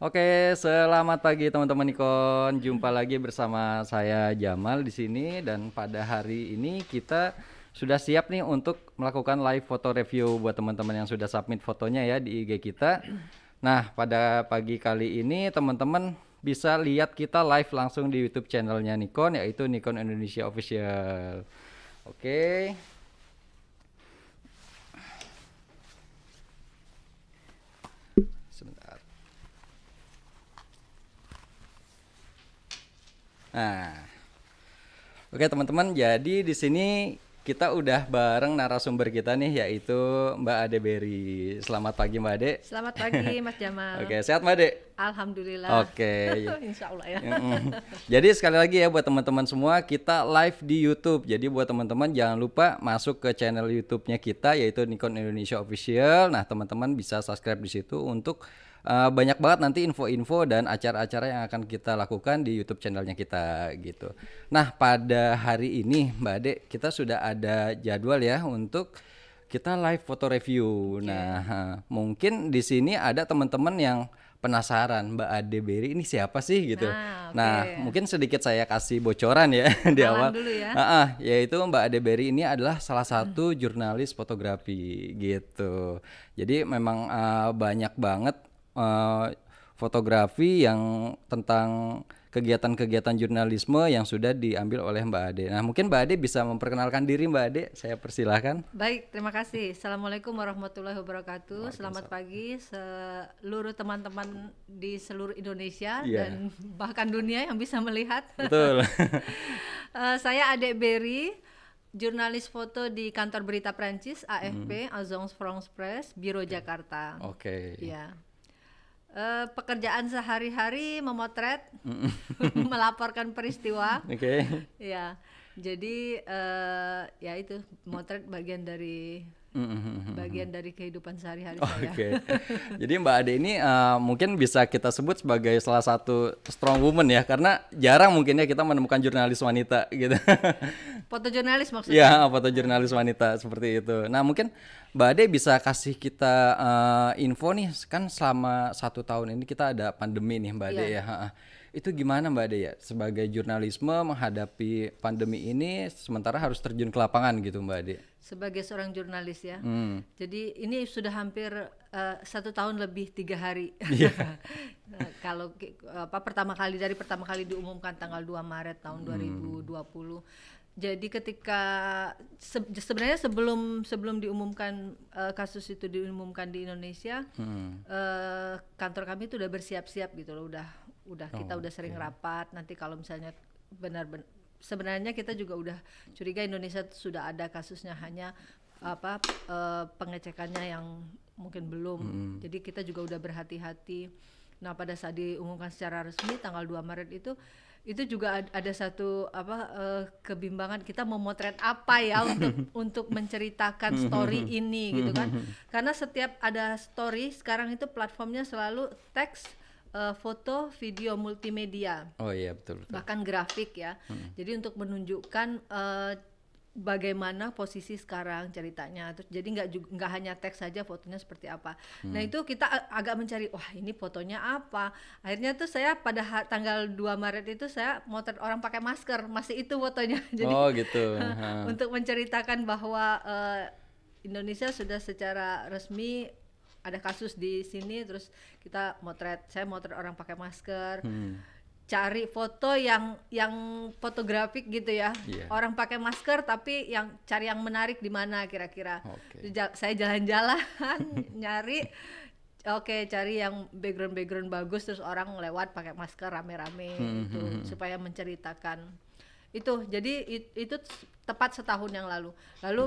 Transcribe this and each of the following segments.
Oke, selamat pagi teman-teman Nikon. Jumpa lagi bersama saya Jamal di sini dan pada hari ini kita sudah siap nih untuk melakukan live foto review buat teman-teman yang sudah submit fotonya ya di IG kita. Nah, pada pagi kali ini teman-teman bisa lihat kita live langsung di YouTube channelnya Nikon yaitu Nikon Indonesia Official. Oke. Nah, oke teman-teman, jadi di sini kita udah bareng narasumber kita nih yaitu Mbak Ade Berry. Selamat pagi Mbak Ade. Selamat pagi Mas Jamal. Oke, sehat Mbak Ade? Alhamdulillah. Oke. Iya. Insya Allah ya. Jadi sekali lagi ya buat teman-teman semua kita live di YouTube. Jadi buat teman-teman jangan lupa masuk ke channel YouTube-nya kita yaitu Nikon Indonesia Official. Nah teman-teman bisa subscribe di situ untuk Eh, banyak banget nanti info-info dan acara-acara yang akan kita lakukan di YouTube channelnya kita gitu. Nah pada hari ini Mbak Ade kita sudah ada jadwal ya untuk kita live foto review. Okay. Nah mungkin di sini ada teman-teman yang penasaran Mbak Ade Berry ini siapa sih gitu. Nah, okay. nah mungkin sedikit saya kasih bocoran ya di awal. Dulu ya. Nah, yaitu Mbak Ade Berry ini adalah salah hmm. satu hmm. jurnalis fotografi gitu. Jadi memang uh, banyak banget Eh, fotografi yang tentang kegiatan-kegiatan jurnalisme yang sudah diambil oleh Mbak Ade. Nah, mungkin Mbak Ade bisa memperkenalkan diri Mbak Ade. Saya persilahkan. Baik, terima kasih. Assalamualaikum warahmatullahi wabarakatuh. Selamat pagi seluruh teman-teman di seluruh Indonesia yeah. dan bahkan dunia yang bisa melihat. Betul. Eh, saya Ade Berry, jurnalis foto di kantor berita Prancis AFP, hmm. Agence France Press, Biro okay. Jakarta. Oke. Okay. Iya. Eh, pekerjaan sehari-hari memotret, melaporkan peristiwa. Oke. Okay. Ya, jadi uh, ya itu motret bagian dari mm-hmm. bagian dari kehidupan sehari-hari saya. Oke. Jadi Mbak Ade ini uh, mungkin bisa kita sebut sebagai salah satu strong woman ya, karena jarang mungkinnya kita menemukan jurnalis wanita gitu. foto jurnalis maksudnya? Ya, foto jurnalis wanita seperti itu. Nah mungkin Mbak Ade bisa kasih kita uh, info nih, kan selama satu tahun ini kita ada pandemi nih Mbak Ade yeah. ya. Itu gimana Mbak Ade ya sebagai jurnalisme menghadapi pandemi ini sementara harus terjun ke lapangan gitu Mbak Ade? sebagai seorang jurnalis ya. Hmm. Jadi ini sudah hampir uh, satu tahun lebih tiga hari. Yeah. Iya. kalau apa pertama kali dari pertama kali diumumkan tanggal 2 Maret tahun hmm. 2020. Jadi ketika se sebenarnya sebelum sebelum diumumkan uh, kasus itu diumumkan di Indonesia, hmm. uh, kantor kami itu udah bersiap-siap gitu loh, udah udah oh, kita udah sering okay. rapat. Nanti kalau misalnya benar-benar sebenarnya kita juga udah curiga Indonesia sudah ada kasusnya hanya apa e, pengecekannya yang mungkin belum. Hmm. Jadi kita juga udah berhati-hati. Nah, pada saat diumumkan secara resmi tanggal 2 Maret itu itu juga ada satu apa e, kebimbangan kita memotret apa ya untuk untuk menceritakan story ini gitu kan. Karena setiap ada story sekarang itu platformnya selalu teks uh, foto, video, multimedia. Oh iya betul. betul. Bahkan grafik ya. Hmm. Jadi untuk menunjukkan uh, bagaimana posisi sekarang ceritanya. Terus jadi nggak nggak hanya teks saja fotonya seperti apa. Nah, hmm. Nah itu kita agak mencari wah ini fotonya apa. Akhirnya tuh saya pada tanggal 2 Maret itu saya motret orang pakai masker masih itu fotonya. jadi oh gitu. untuk menceritakan bahwa uh, Indonesia sudah secara resmi ada kasus di sini terus kita motret saya motret orang pakai masker hmm. cari foto yang yang fotografik gitu ya yeah. orang pakai masker tapi yang cari yang menarik di mana kira-kira okay. saya jalan-jalan nyari oke okay, cari yang background background bagus terus orang lewat pakai masker rame-rame hmm, hmm gitu hmm, supaya menceritakan itu jadi itu tepat setahun yang lalu lalu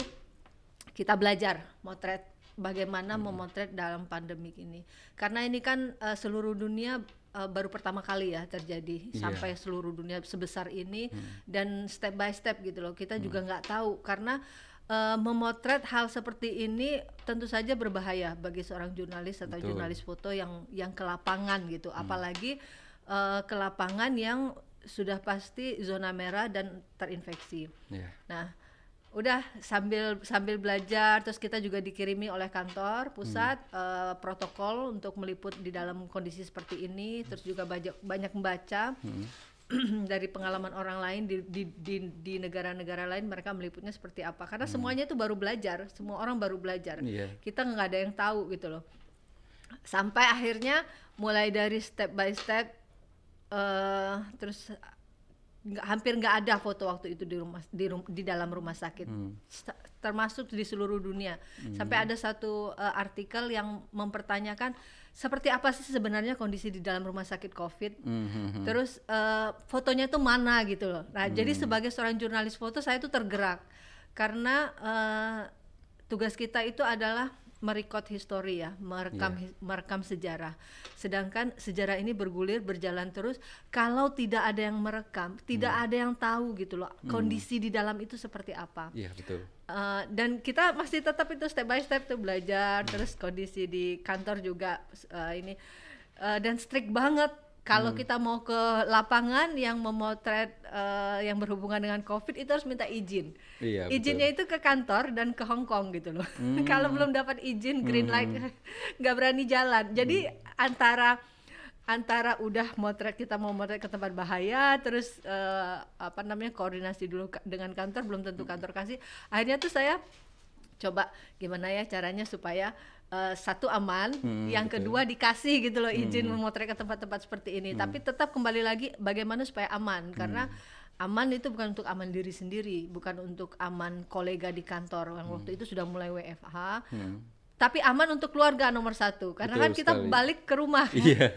kita belajar motret bagaimana hmm. memotret dalam pandemi ini. Karena ini kan uh, seluruh dunia uh, baru pertama kali ya terjadi yeah. sampai seluruh dunia sebesar ini hmm. dan step by step gitu loh. Kita hmm. juga nggak tahu karena uh, memotret hal seperti ini tentu saja berbahaya bagi seorang jurnalis atau Betul. jurnalis foto yang yang ke lapangan gitu. Hmm. Apalagi uh, ke lapangan yang sudah pasti zona merah dan terinfeksi. Yeah. Nah, udah sambil sambil belajar terus kita juga dikirimi oleh kantor pusat hmm. uh, protokol untuk meliput di dalam kondisi seperti ini hmm. terus juga banyak banyak membaca hmm. dari pengalaman orang lain di di di, negara-negara lain mereka meliputnya seperti apa karena hmm. semuanya itu baru belajar semua orang baru belajar yeah. kita nggak ada yang tahu gitu loh sampai akhirnya mulai dari step by step uh, terus nggak hampir nggak ada foto waktu itu di rumah di, rum, di dalam rumah sakit hmm. termasuk di seluruh dunia hmm. sampai ada satu uh, artikel yang mempertanyakan seperti apa sih sebenarnya kondisi di dalam rumah sakit covid hmm. hmm, hmm. terus uh, fotonya itu mana gitu loh nah hmm. jadi sebagai seorang jurnalis foto saya itu tergerak karena uh, tugas kita itu adalah merekod histori ya, merekam yeah. merekam sejarah. Sedangkan sejarah ini bergulir berjalan terus kalau tidak ada yang merekam, tidak mm. ada yang tahu gitu loh hmm. kondisi mm. di dalam itu seperti apa. Iya, yeah, betul. Uh, dan kita masih tetap itu step by step tuh belajar, mm. terus kondisi di kantor juga uh, ini uh, dan strict banget kalau hmm. kita mau ke lapangan yang memotret uh, yang berhubungan dengan COVID itu harus minta izin. Iya, Izinnya betul. itu ke kantor dan ke Hong Kong gitu loh. Hmm. Kalau belum dapat izin green light hmm. nggak berani jalan. Jadi hmm. antara antara udah motret kita mau motret ke tempat bahaya terus uh, apa namanya koordinasi dulu dengan kantor belum tentu hmm. kantor kasih akhirnya tuh saya coba gimana ya caranya supaya Eh, satu aman, hmm, yang betul. Gitu ya. kedua dikasih gitu loh izin hmm. memotret ke tempat-tempat seperti ini. Hmm. Tapi tetap kembali lagi bagaimana supaya aman hmm. karena aman itu bukan untuk aman diri sendiri, bukan untuk aman kolega di kantor yang hmm. waktu itu sudah mulai WFH. Hmm. Tapi aman untuk keluarga nomor satu, karena kan Betul kan kita sekali. balik ke rumah. Iya.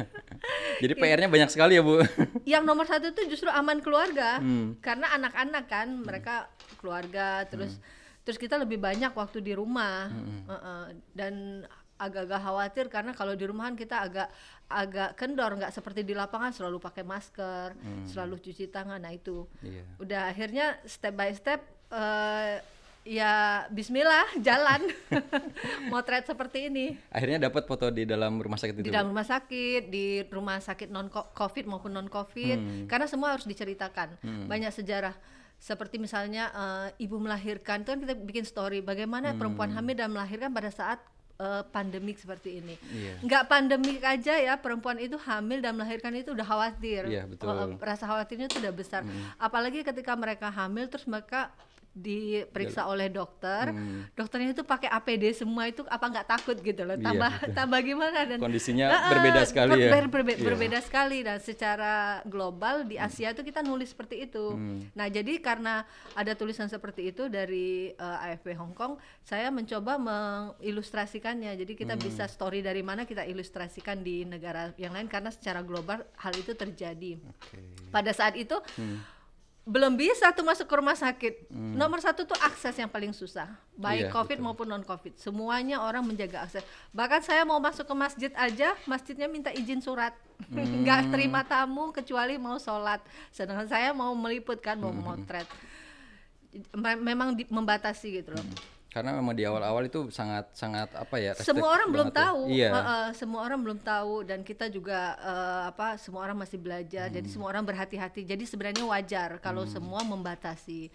Jadi gitu. PR-nya banyak sekali ya bu. yang nomor satu itu justru aman keluarga, hmm. karena anak-anak kan mereka keluarga terus. Hmm terus kita lebih banyak waktu di rumah mm-hmm. uh -uh. dan agak-agak khawatir karena kalau di rumahan kita agak agak kendor nggak seperti di lapangan selalu pakai masker mm. selalu cuci tangan nah itu yeah. udah akhirnya step by step uh, ya Bismillah jalan motret seperti ini akhirnya dapat foto di dalam rumah sakit itu di dalam rumah sakit di rumah sakit non covid maupun non covid hmm. karena semua harus diceritakan hmm. banyak sejarah seperti misalnya uh, ibu melahirkan itu kan kita bikin story bagaimana hmm. perempuan hamil dan melahirkan pada saat uh, pandemik seperti ini. Yeah. Nggak pandemik aja ya perempuan itu hamil dan melahirkan itu udah khawatir. Yeah, betul. Uh, rasa khawatirnya itu udah besar. hmm. Apalagi ketika mereka hamil terus mereka diperiksa iya. oleh dokter, hmm. dokternya itu pakai APD semua itu apa nggak takut gitu loh, iya. tambah yeah. tambah gimana dan kondisinya nah, berbeda sekali ya, ber, berbe, yeah. berbeda sekali dan secara global di hmm. Asia itu hmm. kita nulis seperti itu. Hmm. Nah jadi karena ada tulisan seperti itu dari uh, eh, AFP Hong Kong, saya mencoba mengilustrasikannya. Jadi kita hmm. bisa story dari mana kita ilustrasikan di negara yang lain karena secara global hal itu terjadi. Okay. Pada saat itu. Hmm belum bisa tuh masuk ke rumah sakit. Hmm. Nomor satu tuh akses yang paling susah, baik iya, COVID betul. maupun non COVID. Semuanya orang menjaga akses. Bahkan saya mau masuk ke masjid aja, masjidnya minta izin surat, hmm. terima tamu kecuali mau sholat. Sedangkan saya mau meliput kan, mau hmm. motret. Memang di, membatasi gitu loh. Hmm karena memang di awal-awal itu sangat sangat apa ya semua orang belum ya. tahu iya. uh, uh, semua orang belum tahu dan kita juga uh, apa semua orang masih belajar hmm. jadi semua orang berhati-hati jadi sebenarnya wajar kalau hmm. semua membatasi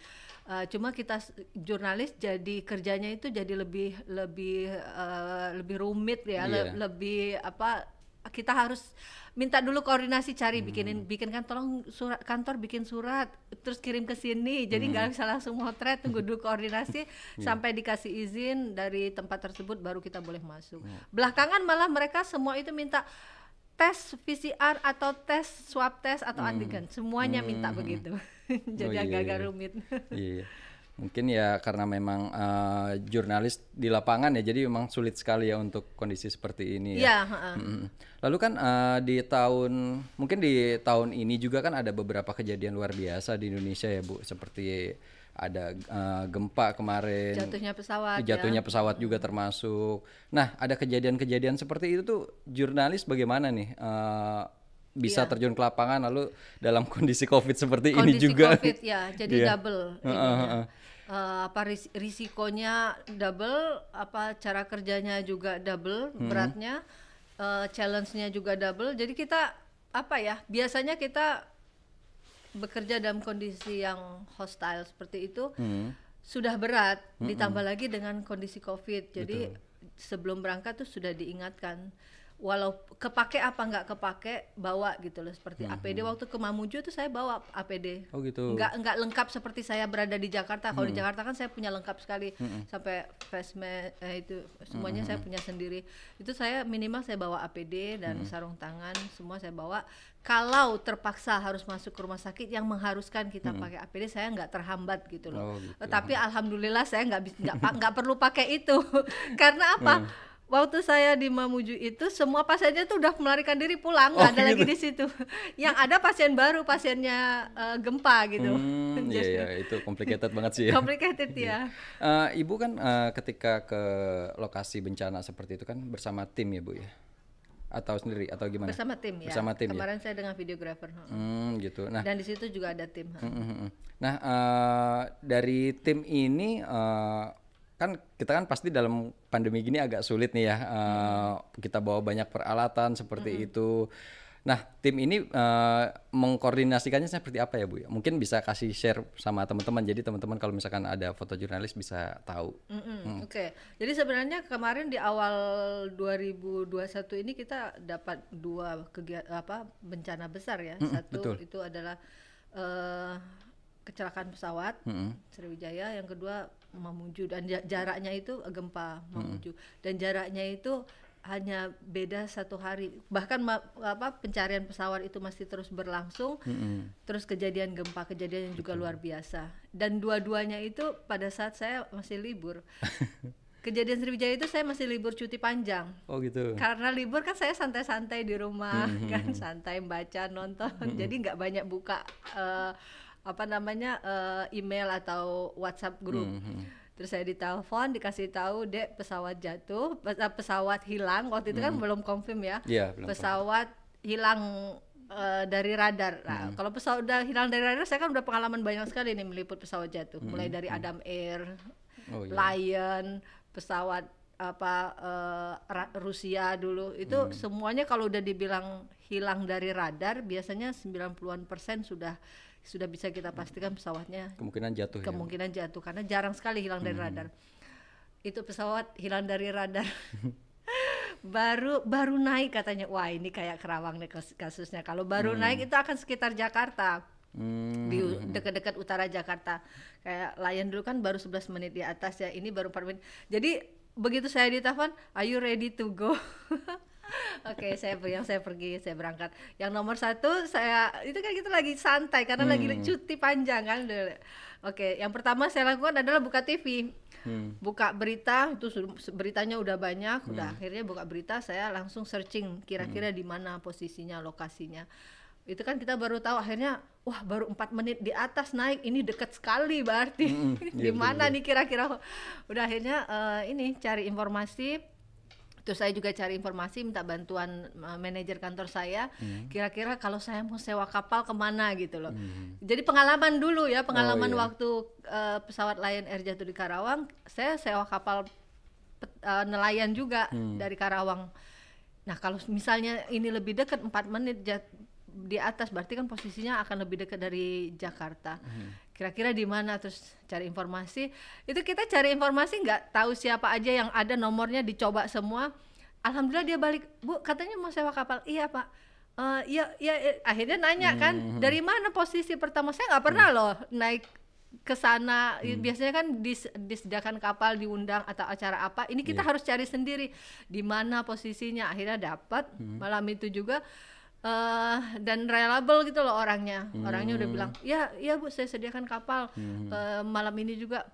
uh, cuma kita jurnalis jadi kerjanya itu jadi lebih lebih uh, lebih rumit ya yeah. le iya. lebih apa kita harus minta dulu koordinasi cari hmm. bikinin bikinkan tolong surat kantor bikin surat terus kirim ke sini jadi hmm. nggak hmm. bisa langsung motret tunggu dulu koordinasi ya. sampai dikasih izin dari tempat tersebut baru kita boleh masuk yeah. belakangan malah mereka semua itu minta tes PCR atau tes swab tes atau hmm. antigen semuanya hmm. minta begitu oh, jadi oh, agak-agak iya. rumit iya, iya. Mungkin ya karena memang uh, jurnalis di lapangan ya, jadi memang sulit sekali ya untuk kondisi seperti ini ya. ya uh. Lalu kan uh, di tahun mungkin di tahun ini juga kan ada beberapa kejadian luar biasa di Indonesia ya Bu, seperti ada uh, gempa kemarin jatuhnya pesawat ya. jatuhnya ya. pesawat juga termasuk nah ada kejadian-kejadian seperti itu tuh jurnalis bagaimana nih uh, bisa iya. terjun ke lapangan lalu dalam kondisi covid seperti kondisi ini juga covid ya jadi yeah. double uh, uh, uh uh, apa ris risikonya double, apa cara kerjanya juga double hmm. beratnya, uh, challenge-nya juga double. Jadi kita apa ya? Biasanya kita bekerja dalam kondisi yang hostile seperti itu hmm. sudah berat, hmm. ditambah lagi dengan kondisi COVID. Jadi Betul. sebelum berangkat tuh sudah diingatkan walau kepake apa nggak kepake bawa gitu loh seperti mm -hmm. APD hmm. waktu ke Mamuju tuh saya bawa APD oh gitu nggak nggak lengkap seperti saya berada di Jakarta kalau mm di hmm. Jakarta kan saya punya lengkap sekali mm -hmm. sampai face mask eh, itu semuanya mm -hmm. saya hmm, punya sendiri itu saya minimal saya bawa APD dan mm -hmm. sarung tangan semua saya bawa kalau terpaksa harus masuk ke rumah sakit yang mengharuskan kita mm -hmm. pakai APD saya nggak terhambat gitu loh oh, gitu. tapi alhamdulillah saya nggak nggak perlu pakai itu karena apa mm waktu saya di Mamuju itu semua pasiennya tuh udah melarikan diri pulang nggak oh, ada gitu. lagi di situ yang ada pasien baru pasiennya uh, gempa gitu hmm, iya, iya itu complicated banget sih ya. complicated ya uh, ibu kan uh, ketika ke lokasi bencana seperti itu kan bersama tim ya bu ya atau sendiri atau gimana? Bersama tim ya. Bersama tim. Ya? Kemarin ya? saya dengan videographer. Hmm, gitu. Nah. Dan di situ juga ada tim. Hmm, hmm, hmm. Nah, uh, dari tim ini uh, kan kita kan pasti dalam pandemi gini agak sulit nih ya uh, kita bawa banyak peralatan seperti hmm. itu. Nah tim ini uh, mengkoordinasikannya seperti apa ya Bu? Mungkin bisa kasih share sama teman-teman. Jadi teman-teman kalau misalkan ada foto jurnalis bisa tahu. Hmm. Hmm. Oke. Okay. Jadi sebenarnya kemarin di awal 2021 ini kita dapat dua kegiatan apa bencana besar ya. Hmm, Satu betul. itu adalah uh, kecelakaan pesawat hmm. Sriwijaya. Yang kedua Mamuju dan jaraknya itu eh, gempa Mamuju hmm. dan jaraknya itu hanya beda satu hari bahkan ma apa pencarian pesawat itu masih terus berlangsung -hmm. terus kejadian gempa kejadian yang juga luar biasa dan dua-duanya itu pada saat saya masih libur kejadian Sriwijaya itu saya masih libur cuti panjang oh gitu karena libur kan saya santai-santai di rumah -hmm. kan santai baca nonton -hmm. jadi nggak banyak buka uh, apa namanya uh, email atau WhatsApp grup. Mm -hmm. Terus saya ditelepon, dikasih tahu dek pesawat jatuh, eh, pesawat hilang. Waktu itu mm -hmm. kan belum confirm ya. Yeah, belum pesawat confirm. hilang eh, dari radar. Nah, hmm. kalau pesawat udah hilang dari radar, saya kan udah pengalaman banyak sekali nih meliput pesawat jatuh, hmm. mulai dari hmm. Adam Air, oh, iya. Lion, pesawat apa uh, Rusia dulu itu hmm. semuanya kalau udah dibilang hilang dari radar biasanya 90-an persen sudah sudah bisa kita pastikan pesawatnya kemungkinan jatuh ya. kemungkinan ya. jatuh karena jarang sekali hilang dari hmm. radar itu pesawat hilang dari radar baru baru naik katanya wah ini kayak kerawang nih kasusnya kalau baru hmm. naik itu akan sekitar Jakarta hmm. di dekat-dekat utara Jakarta kayak Lion dulu kan baru 11 menit di atas ya ini baru 4 menit jadi begitu saya ditelepon are you ready to go Oke, okay, saya yang saya pergi, saya berangkat. Yang nomor satu saya itu kan kita lagi santai karena hmm. lagi cuti panjang kan. Oke, okay, yang pertama saya lakukan adalah buka TV. Hmm. Buka berita itu beritanya udah banyak, hmm. udah akhirnya buka berita saya langsung searching kira-kira hmm. di mana posisinya, lokasinya. Itu kan kita baru tahu akhirnya wah baru empat menit di atas naik ini deket sekali berarti. Hmm, di hmm. iya, mana nih kira-kira. Udah akhirnya uh, ini cari informasi Terus saya juga cari informasi, minta bantuan uh, manajer kantor saya. Hmm. Kira-kira hmm. kalau saya mau sewa kapal kemana gitu loh. Hmm. Jadi pengalaman dulu ya, pengalaman oh, iya. waktu uh, pesawat Lion Air jatuh di Karawang, saya sewa kapal uh, nelayan juga hmm. dari Karawang. Nah kalau misalnya ini lebih dekat 4 menit jat, di atas, berarti kan posisinya akan lebih dekat dari Jakarta. Hmm kira-kira di mana terus cari informasi itu kita cari informasi nggak tahu siapa aja yang ada nomornya dicoba semua alhamdulillah dia balik bu katanya mau sewa kapal iya pak uh, ya, ya akhirnya nanya kan hmm. dari mana posisi pertama saya nggak pernah hmm. loh naik ke sana hmm. biasanya kan dis, disediakan kapal diundang atau acara apa ini kita yeah. harus cari sendiri di mana posisinya akhirnya dapat hmm. malam itu juga uh, uh, dan reliable gitu loh orangnya hmm. orangnya udah bilang ya ya bu saya sediakan kapal hmm. uh, malam ini juga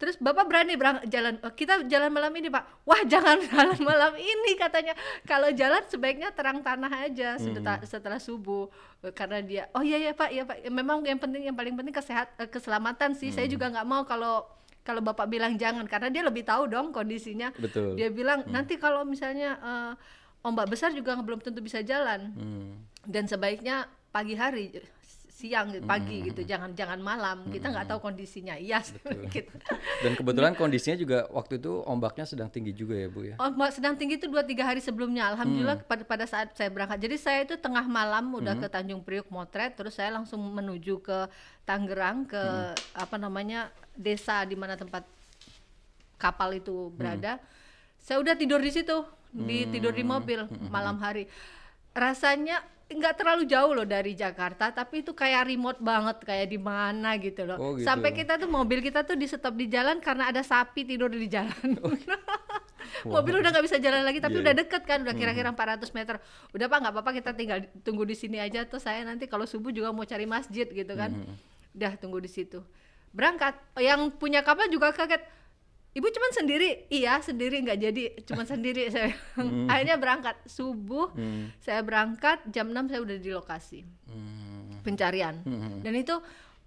terus bapak berani berang jalan eh, kita jalan malam ini pak wah jangan jalan malam ini katanya kalau jalan sebaiknya terang tanah aja setelah, hmm. setelah subuh karena dia oh iya ya pak iya pak memang yang penting yang paling penting kesehat keselamatan sih hmm. saya juga nggak mau kalau kalau bapak bilang jangan karena dia lebih tahu dong kondisinya Betul. dia bilang hmm. nanti kalau misalnya uh, ombak besar juga belum tentu bisa jalan hmm. dan sebaiknya pagi hari siang gitu, pagi hmm. gitu jangan jangan malam kita nggak hmm. tahu kondisinya iya gitu. dan kebetulan kondisinya juga waktu itu ombaknya sedang tinggi juga ya bu ya ombak sedang tinggi itu dua tiga hari sebelumnya alhamdulillah hmm. pada pada saat saya berangkat jadi saya itu tengah malam udah hmm. ke Tanjung Priuk motret terus saya langsung menuju ke Tangerang ke hmm. apa namanya desa di mana tempat kapal itu berada hmm saya udah tidur di situ di hmm. tidur di mobil hmm. malam hari rasanya nggak terlalu jauh loh dari Jakarta tapi itu kayak remote banget kayak di mana gitu loh oh, gitu. sampai kita tuh mobil kita tuh di stop di jalan karena ada sapi tidur di jalan oh. mobil udah nggak bisa jalan lagi tapi yeah. udah iya. deket kan udah kira-kira 400 hmm. meter udah pak nggak apa-apa kita tinggal tunggu di sini aja tuh saya nanti kalau subuh juga mau cari masjid gitu kan mm -hmm. udah tunggu di situ berangkat yang punya kapal juga kaget ibu cuma sendiri iya sendiri nggak jadi cuma sendiri saya hmm. akhirnya berangkat subuh hmm. saya berangkat jam 6 saya udah di lokasi hmm. pencarian hmm. dan itu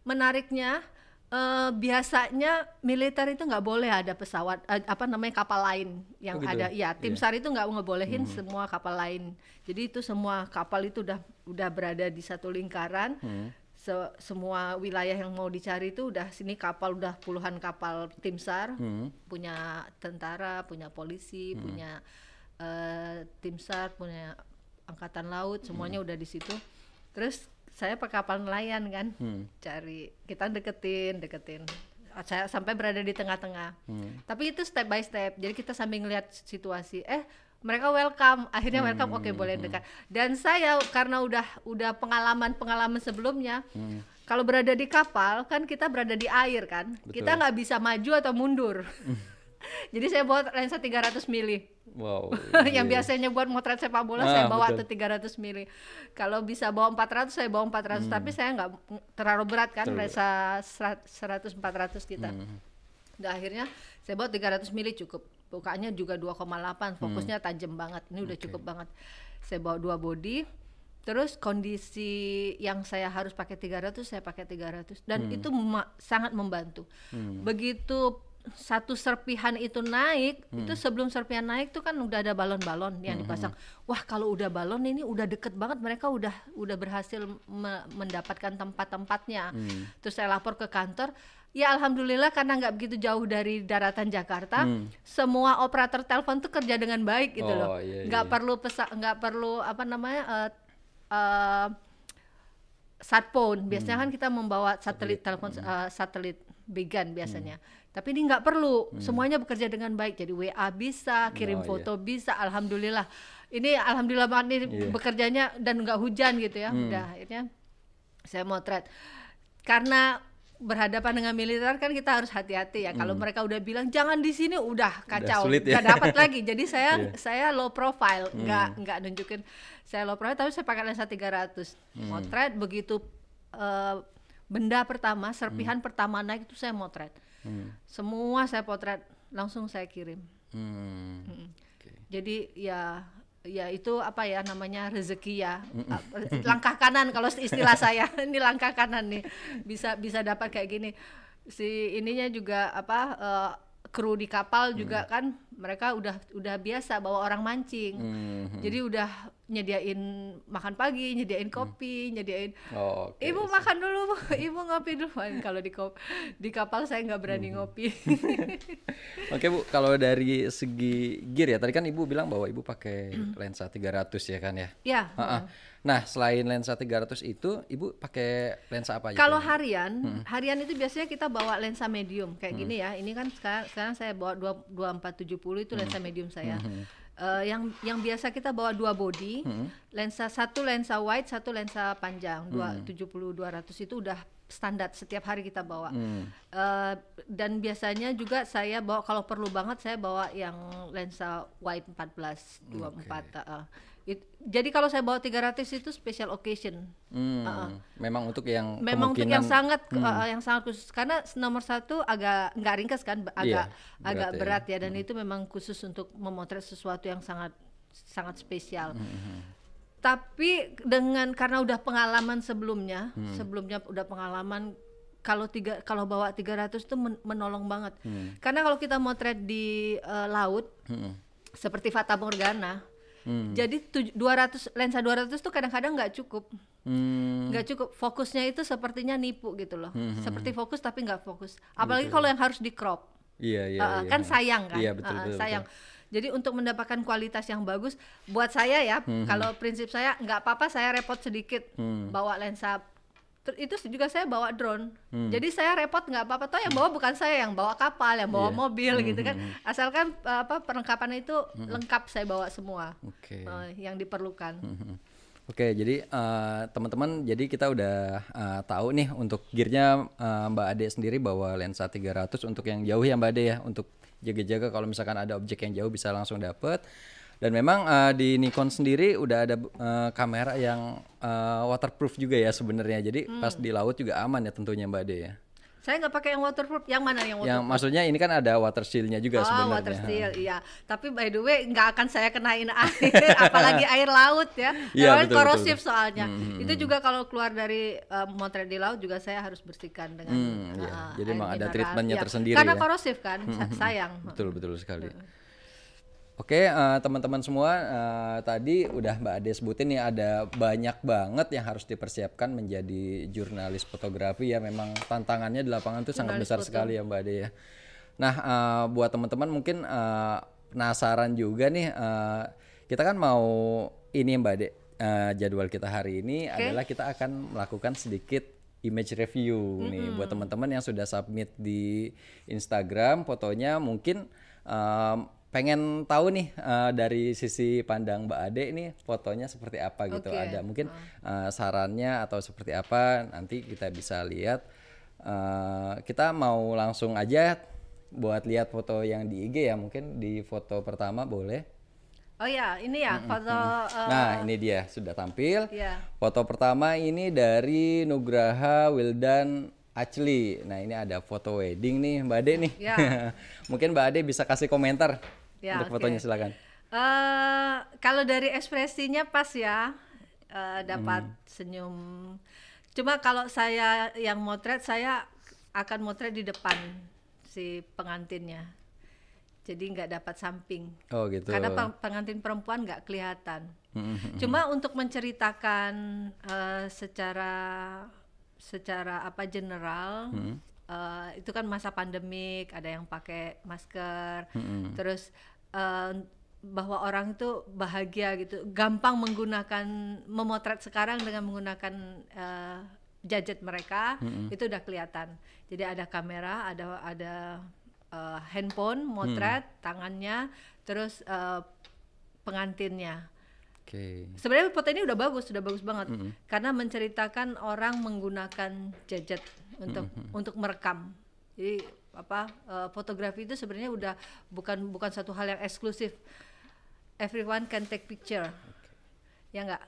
menariknya uh, biasanya militer itu nggak boleh ada pesawat uh, apa namanya kapal lain yang oh gitu. ada ya tim yeah. sar itu nggak ngebolehin hmm. semua kapal lain jadi itu semua kapal itu udah udah berada di satu lingkaran hmm se semua wilayah yang mau dicari itu udah sini kapal udah puluhan kapal tim sar hmm. punya tentara punya polisi hmm. punya uh, tim sar punya angkatan laut semuanya hmm. udah di situ terus saya pakai kapal nelayan kan hmm. cari kita deketin deketin saya sampai berada di tengah-tengah hmm. tapi itu step by step jadi kita sambil ngeliat situasi eh mereka welcome akhirnya welcome oke okay, hmm, boleh hmm, dekat hmm. dan saya karena udah udah pengalaman pengalaman sebelumnya hmm. kalau berada di kapal kan kita berada di air kan Betul. kita nggak bisa maju atau mundur Jadi saya buat lensa 300 mili. Wow. yang iya. biasanya buat motret sepak bola ah, saya bawa betul. tuh 300 mili. Kalau bisa bawa 400 saya bawa 400, hmm. tapi saya nggak terlalu berat kan Terlalu. lensa 100 400 kita. Hmm. Nah, akhirnya saya bawa 300 mili cukup uka gitu. juga 2,8 hmm. fokusnya hmm. tajam banget ini udah okay. cukup banget saya bawa dua body terus kondisi yang saya harus pakai 300 saya pakai 300 dan hmm. itu sangat membantu hmm. begitu satu serpihan itu naik hmm. itu sebelum serpihan naik tuh kan udah ada balon-balon yang hmm. dipasang wah kalau udah balon ini udah deket banget mereka udah udah berhasil me mendapatkan tempat-tempatnya hmm. terus saya lapor ke kantor ya alhamdulillah karena nggak begitu jauh dari daratan Jakarta hmm. semua operator telepon tuh kerja dengan baik gitu oh, loh nggak iya, iya. perlu pesa nggak perlu apa namanya uh, eh, uh, eh, satpon biasanya hmm. kan kita membawa satelit, telepon uh, satelit began biasanya hmm. tapi ini nggak perlu hmm. semuanya bekerja dengan baik jadi WA bisa oh, kirim oh, foto iya. bisa alhamdulillah ini alhamdulillah banget nih yeah. bekerjanya dan nggak hujan gitu ya hmm. udah akhirnya saya motret karena berhadapan dengan militer kan kita harus hati-hati ya. Hmm. Kalau mereka udah bilang jangan di sini udah kacau, udah ya. dapat lagi. Jadi saya yeah. saya low profile, hmm. nggak nggak nunjukin saya low profile tapi saya pakai lensa 300. Hmm. Motret begitu uh, benda pertama, serpihan hmm. pertama naik itu saya motret. Hmm. Semua saya potret, langsung saya kirim. Hmm. Hmm. Okay. Jadi ya ya itu apa ya namanya rezeki ya ah, langkah kanan kalau istilah saya ini langkah kanan nih bisa bisa dapat kayak gini si ininya juga apa uh, kru di kapal juga hmm. kan mereka udah udah biasa bawa orang mancing hmm. jadi udah nyediain makan pagi, nyediain hmm. kopi, hmm. nyediain oh, okay. ibu makan dulu, ibu ngopi dulu. kalau di di kapal saya nggak berani hmm. ngopi. Oke okay, bu, kalau dari segi gear ya, tadi kan ibu bilang bahwa ibu pakai hmm. lensa 300 ya kan ya? Iya. Nah selain lensa 300 itu, ibu pakai lensa apa aja? Kalau harian, hmm. harian itu biasanya kita bawa lensa medium kayak hmm. gini ya. Ini kan sekarang, sekarang saya bawa 2470 itu hmm. lensa medium saya. Hmm uh, yang yang biasa kita bawa dua body, hmm. lensa satu lensa wide, satu lensa panjang, dua hmm. tujuh puluh dua ratus itu udah standar setiap hari kita bawa. Hmm. Uh, dan biasanya juga saya bawa kalau perlu banget saya bawa yang lensa wide empat belas dua empat It, jadi kalau saya bawa 300 itu special occasion. Hmm, uh, memang untuk yang memang untuk yang sangat hmm. uh, yang sangat khusus karena nomor satu agak nggak ringkas kan iya, agak yeah, berat agak ya. berat ya dan hmm. itu memang khusus untuk memotret sesuatu yang sangat sangat spesial. Hmm. hmm, hmm. Tapi dengan karena udah pengalaman sebelumnya, hmm. sebelumnya udah pengalaman kalau tiga kalau bawa 300 itu men menolong banget. Hmm. Karena kalau kita motret di uh, laut hmm. seperti Fata Morgana Hmm. Jadi 200 lensa 200 tuh kadang-kadang nggak cukup. Hmm. Nggak hmm. cukup. Fokusnya itu sepertinya nipu gitu loh. Hmm. hmm Seperti hmm. fokus tapi nggak fokus. Apalagi gitu. kalau yang harus di crop. Iya, iya, uh, iya. Kan sayang kan? Iya, betul, uh, betul, sayang. Betul. Jadi untuk mendapatkan kualitas yang bagus buat saya ya, hmm. kalau prinsip saya nggak apa-apa saya repot sedikit hmm. bawa lensa itu juga saya bawa drone hmm. jadi saya repot nggak apa-apa toh yang bawa bukan saya yang bawa kapal yang bawa yeah. mobil gitu kan hmm, hmm, hmm. asalkan eh, apa perlengkapan itu lengkap saya bawa semua okay. uh, eh, yang diperlukan hmm. Oke, jadi uh, teman-teman, jadi kita udah uh, tahu nih untuk gearnya uh, Mbak Ade sendiri bawa lensa 300 untuk yang jauh ya Mbak Ade ya, untuk jaga-jaga kalau misalkan ada objek yang jauh bisa langsung dapet. Dan memang uh, di Nikon sendiri udah ada uh, kamera yang uh, waterproof juga ya sebenarnya. Jadi hmm. pas di laut juga aman ya tentunya Mbak Ade ya. Saya nggak pakai yang waterproof. Yang mana yang waterproof? Yang maksudnya ini kan ada water sealnya juga oh, sebenarnya. water shield, iya. Tapi by the way nggak akan saya kenain air, apalagi air laut ya. Iya, betul, korosif soalnya. Hmm, hmm Itu hmm. juga kalau keluar dari uh, motret di laut juga saya harus bersihkan dengan hmm, iya. Jadi memang ada treatmentnya ya. tersendiri Karena ya. korosif kan, hmm, sayang. Betul betul sekali. Oke, uh, teman-teman semua, uh, tadi udah Mbak Ade sebutin nih ada banyak banget yang harus dipersiapkan menjadi jurnalis fotografi ya. Memang tantangannya di lapangan itu sangat besar foto. sekali ya Mbak Ade ya. Nah, uh, buat teman-teman mungkin uh, penasaran juga nih, uh, kita kan mau ini ya, Mbak Ade, uh, jadwal kita hari ini okay. adalah kita akan melakukan sedikit image review mm -hmm. nih buat teman-teman yang sudah submit di Instagram fotonya mungkin. Um, pengen tahu nih uh, dari sisi pandang Mbak Ade ini fotonya seperti apa gitu. Okay. Ada mungkin uh, sarannya atau seperti apa nanti kita bisa lihat. Uh, kita mau langsung aja buat lihat foto yang di IG ya mungkin di foto pertama boleh. Oh ya, ini ya mm -mm. foto. Uh, nah, ini dia sudah tampil. Yeah. Foto pertama ini dari Nugraha Wildan Achli. Nah, ini ada foto wedding nih Mbak Ade nih. Yeah. Mungkin Mbak Ade bisa kasih komentar Ya, Untuk okay. fotonya silakan. Uh, kalau dari ekspresinya pas ya, uh, dapat hmm. senyum. Cuma kalau saya yang motret, saya akan motret di depan si pengantinnya. Jadi nggak dapat samping. Oh gitu. Karena pengantin perempuan nggak kelihatan. Hmm, hmm, Cuma hmm. untuk menceritakan uh, secara secara apa general hmm. uh, itu kan masa pandemik ada yang pakai masker hmm. terus Eh, bahwa orang itu bahagia gitu gampang menggunakan memotret sekarang dengan menggunakan uh, gadget mereka mm -hmm. itu udah kelihatan jadi ada kamera ada ada uh, handphone motret mm. tangannya terus uh, pengantinnya okay. sebenarnya foto ini udah bagus sudah bagus banget mm -hmm. karena menceritakan orang menggunakan gadget untuk mm -hmm. untuk merekam jadi apa uh, fotografi itu sebenarnya udah bukan bukan satu hal yang eksklusif. Everyone can take picture. Okay. Ya enggak?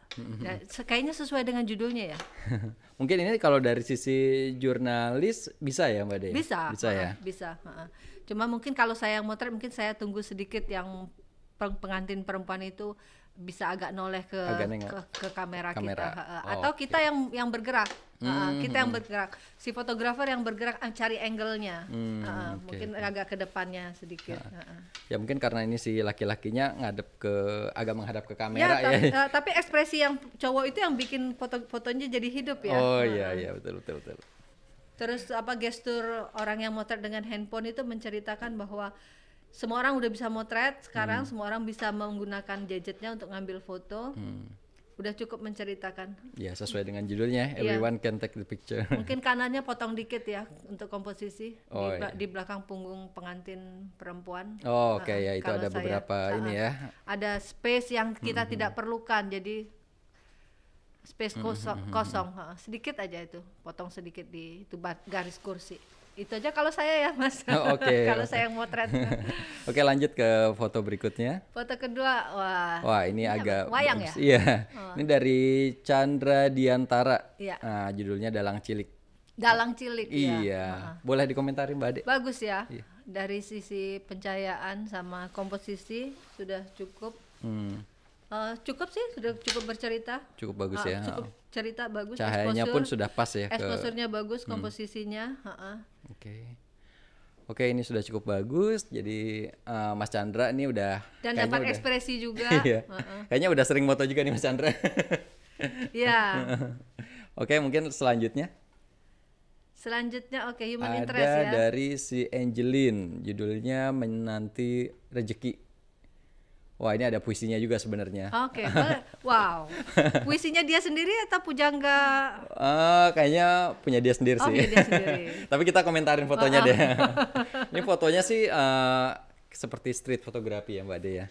ya, kayaknya sesuai dengan judulnya ya. Mungkin ini kalau dari sisi jurnalis bisa ya Mbak Dea? Bisa. Bisa ya. Bisa, Cuma mungkin kalau saya yang motret mungkin saya tunggu sedikit yang pengantin perempuan itu bisa agak noleh ke agak ke, ke kamera, kamera kita oh, atau kita yang yang bergerak -hmm. kita yang bergerak si fotografer yang bergerak ah, cari angle-nya mm, uh, okay. mungkin agak ke depannya sedikit nah. uh. ya mungkin karena ini si laki-lakinya ngadep ke agak menghadap ke kamera ya, ya. Uh, tapi ekspresi yang cowok itu yang bikin foto-fotonya jadi hidup ya oh iya uh. iya betul betul betul terus apa gestur orang yang motret dengan handphone itu menceritakan bahwa semua orang udah bisa motret sekarang hmm. semua orang bisa menggunakan gadgetnya untuk ngambil foto hmm. udah cukup menceritakan ya sesuai dengan judulnya iya. everyone can take the picture mungkin kanannya potong dikit ya untuk komposisi oh, di, iya. di belakang punggung pengantin perempuan oh oke okay, uh, ya itu ada beberapa uh, ini ya ada space yang kita hmm. hmm tidak hmm. perlukan jadi space hmm, kosong, kosong. sedikit aja itu potong sedikit di itu garis kursi itu aja kalau saya ya mas oh, okay. kalau saya yang motret oke okay, lanjut ke foto berikutnya foto kedua wah wah ini, ini agak apa? wayang ya iya oh. ini dari Chandra Diantara iya. nah, judulnya Dalang Cilik Dalang Cilik iya ya. boleh dikomentari mbak Ade bagus ya iya. dari sisi pencahayaan sama komposisi sudah cukup hmm. uh, cukup sih sudah cukup bercerita cukup bagus uh, ya cukup cerita bagus cahayanya exposure, pun sudah pas ya eksposurnya ke... bagus hmm. komposisinya hmm. uh-uh Oke. Okay. Oke, okay, ini sudah cukup bagus. Jadi uh, Mas Chandra ini udah dan dapat udah, ekspresi juga. iya. uh -uh. Kayaknya udah sering moto juga nih Mas Chandra. Iya. oke, okay, mungkin selanjutnya. Selanjutnya oke okay, human Ada interest ya. Ada dari si Angelin, judulnya menanti rejeki. Wah ini ada puisinya juga sebenarnya. Oke, okay, wow. Puisinya dia sendiri atau pujangga? Uh, kayaknya punya dia sendiri oh, sih. dia sendiri. Tapi kita komentarin fotonya deh. ini fotonya sih uh, seperti street fotografi ya Mbak Dea. Ya.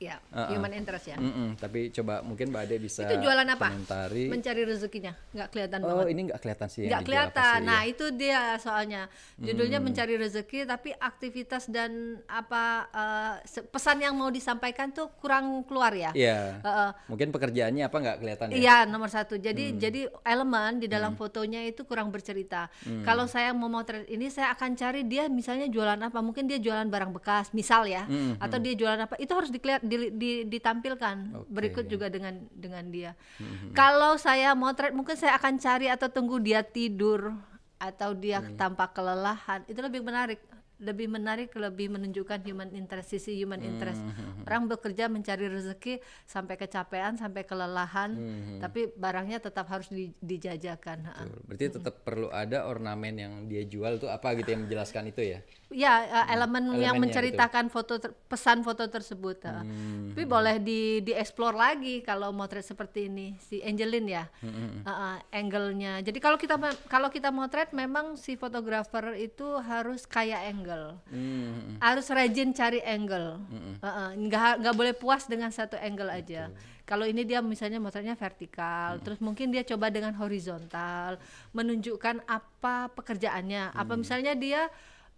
Ya, uh -uh. human interest ya. Mm -mm, tapi coba mungkin Mbak Ade bisa Itu jualan apa? Komentari. Mencari rezekinya. nggak kelihatan oh, banget. Oh, ini nggak kelihatan sih. Nggak kelihatan. Sih, nah, ya. itu dia soalnya. Judulnya hmm. mencari rezeki tapi aktivitas dan apa uh, pesan yang mau disampaikan tuh kurang keluar ya. Iya. Yeah. Uh -uh. Mungkin pekerjaannya apa nggak kelihatan ya? Iya, nomor satu. Jadi hmm. jadi elemen di dalam hmm. fotonya itu kurang bercerita. Hmm. Kalau saya mau motret ini saya akan cari dia misalnya jualan apa? Mungkin dia jualan barang bekas, misal ya. Hmm. Atau mm. dia jualan apa? Itu harus dikelihat di, di, ditampilkan okay, berikut juga dengan dengan dia. Mm-hmm. Kalau saya motret mungkin saya akan cari atau tunggu dia tidur atau dia mm. tampak kelelahan itu lebih menarik lebih menarik lebih menunjukkan human interest sisi human interest mm-hmm. orang bekerja mencari rezeki sampai kecapean sampai kelelahan mm-hmm. tapi barangnya tetap harus di, dijajakan Betul. berarti tetap perlu ada ornamen yang dia jual tuh apa gitu yang menjelaskan itu ya ya uh, elemen, Elemennya yang gitu. menceritakan itu. foto ter, pesan foto tersebut. Eh. Hmm. Tapi boleh di dieksplor lagi kalau motret seperti ini si Angelin ya hmm. uh, uh, angle-nya. Jadi kalau kita kalau kita motret memang si fotografer itu harus kaya angle, hmm. harus rajin cari angle, hmm. uh, uh, nggak nggak boleh puas dengan satu angle aja. Betul. Kalau ini dia misalnya motretnya vertikal, hmm. terus mungkin dia coba dengan horizontal, menunjukkan apa pekerjaannya, hmm. apa misalnya dia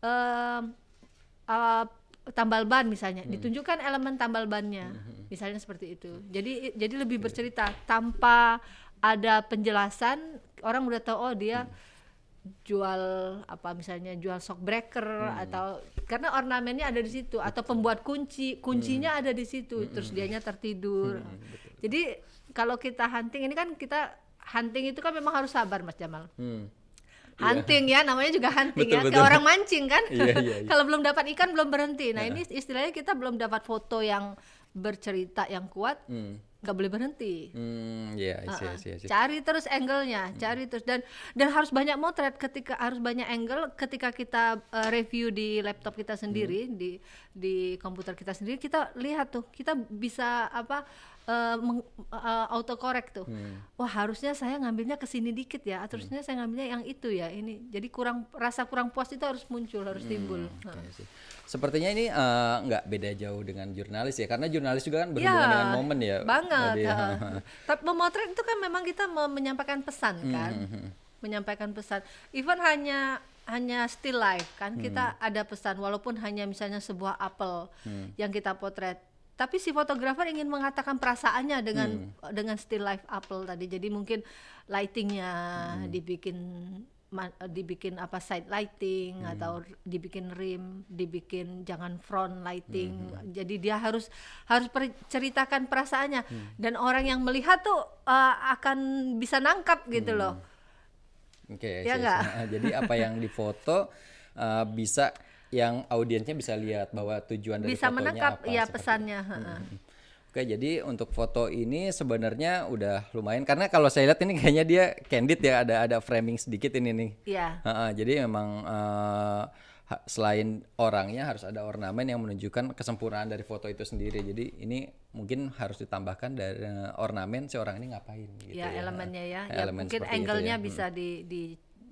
uh, uh, tambal ban misalnya hmm. ditunjukkan elemen tambal bannya hmm. hmm. misalnya seperti itu jadi jadi lebih iya. bercerita tanpa ada penjelasan orang udah tahu oh dia hmm. jual apa misalnya jual shock breaker hmm. atau karena ornamennya ada di situ atau pembuat kunci kuncinya hmm. ada di situ hmm. terus dianya tertidur hmm. hmm jadi kalau kita hunting ini kan kita hunting itu kan memang harus sabar mas Jamal hmm Iya. hunting yeah. ya namanya juga hunting betul, ya betul. kayak orang mancing kan yeah, yeah, yeah. kalau belum dapat ikan belum berhenti nah yeah. ini istilahnya kita belum dapat foto yang bercerita yang kuat hmm. nggak mm. boleh berhenti mm, yeah, uh -uh. See, see, see. cari terus angle-nya hmm. cari terus dan dan harus banyak motret ketika harus banyak angle ketika kita uh, review di laptop kita sendiri mm. di di komputer kita sendiri kita lihat tuh kita bisa apa uh, uh, auto autocorrect tuh. Hmm. Wah, harusnya saya ngambilnya ke sini dikit ya, harusnya hmm. saya ngambilnya yang itu ya. Ini jadi kurang rasa kurang puas itu harus muncul, harus hmm, timbul. Okay, Sepertinya ini uh, nggak beda jauh dengan jurnalis ya, karena jurnalis juga kan ya, berhubungan ya, dengan momen ya. Banget. Ya. Tapi memotret itu kan memang kita menyampaikan pesan hmm, kan. Hmm, hmm. Menyampaikan pesan. Even hanya hanya still life kan hmm. kita ada pesan walaupun hanya misalnya sebuah apel hmm. yang kita potret tapi si fotografer ingin mengatakan perasaannya dengan hmm. dengan still life apple tadi jadi mungkin lightingnya hmm. dibikin dibikin apa side lighting hmm. atau dibikin rim, dibikin jangan front lighting. Hmm. Jadi dia harus harus ceritakan perasaannya hmm. dan orang yang melihat tuh uh, akan bisa nangkap gitu hmm. loh. Oke, okay, ya Jadi apa yang difoto uh, bisa yang audiensnya bisa lihat bahwa tujuan dari bisa fotonya menangkap apa, ya pesannya. Hmm, hmm. Oke, jadi untuk foto ini sebenarnya udah lumayan karena kalau saya lihat ini kayaknya dia candid ya ada ada framing sedikit ini nih. Iya. Yeah. jadi memang uh, selain orangnya harus ada ornamen yang menunjukkan kesempurnaan dari foto itu sendiri. Jadi ini mungkin harus ditambahkan dari eh, ornamen si orang ini ngapain gitu ya. ya. elemennya ya. ya Elemen mungkin ya. angle-nya ya. bisa hmm. di, di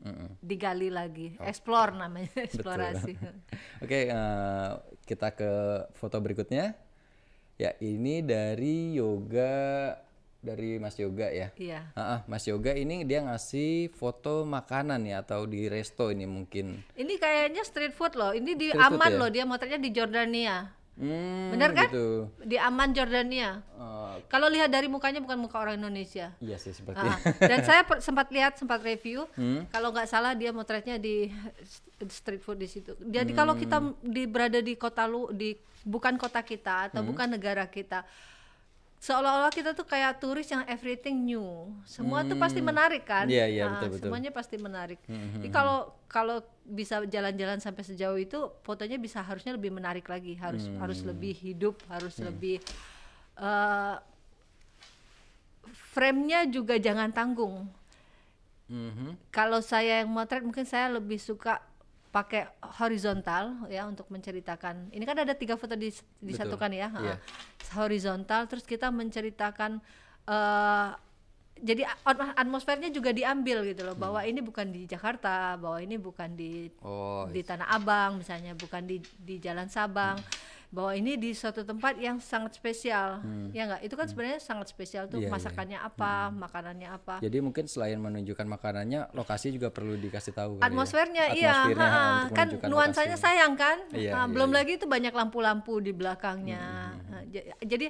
Mm-mm. digali lagi, oh. explore namanya, eksplorasi. Oke, okay, uh, eh, kita ke foto berikutnya. Ya, ini dari yoga dari Mas Yoga ya. Iya. Uh-uh, Mas Yoga ini dia ngasih foto makanan ya atau di resto ini mungkin. Ini kayaknya street food loh. Ini di street Amman ya? loh, dia motornya di Jordania. Hmm, Bener kan? Gitu. Di Amman Jordania. Kalau lihat dari mukanya bukan muka orang Indonesia. Iya sih seperti. Uh, dan saya sempat lihat, sempat review. Hmm? Kalau nggak salah dia motretnya di street food di situ. Jadi hmm. kalau kita hmm. di berada di kota lu di bukan kota kita atau hmm? bukan negara kita seolah-olah kita tuh kayak turis yang everything new. Semua hmm. tuh pasti hmm. menarik kan? Iya, iya, nah, betul, betul. Semuanya pasti menarik. Hmm, Jadi kalau kalau bisa jalan-jalan sampai sejauh itu, fotonya bisa harusnya lebih menarik lagi, harus hmm. harus lebih hidup, harus hmm. lebih uh, Frame-nya juga jangan tanggung. Mm-hmm. Kalau saya yang motret mungkin saya lebih suka pakai horizontal ya untuk menceritakan. Ini kan ada tiga foto dis- disatukan ya, yeah. Iya. horizontal. Terus kita menceritakan. Uh, jadi atmosfernya juga diambil gitu loh hmm. bahwa ini bukan di Jakarta, bahwa ini bukan di oh, di iya. Tanah Abang misalnya, bukan di di Jalan Sabang. Hmm bahwa ini di suatu tempat yang sangat spesial hmm. ya nggak itu kan hmm. sebenarnya sangat spesial tuh yeah, iya. masakannya yeah. apa hmm. makanannya apa jadi mungkin selain menunjukkan makanannya lokasi juga perlu dikasih tahu ya. atmosfernya, ya? iya ha, kan nuansanya lokasi. sayang kan yeah, nah, yeah, belum yeah. lagi itu banyak lampu-lampu di belakangnya hmm. hmm, hmm, hmm. jadi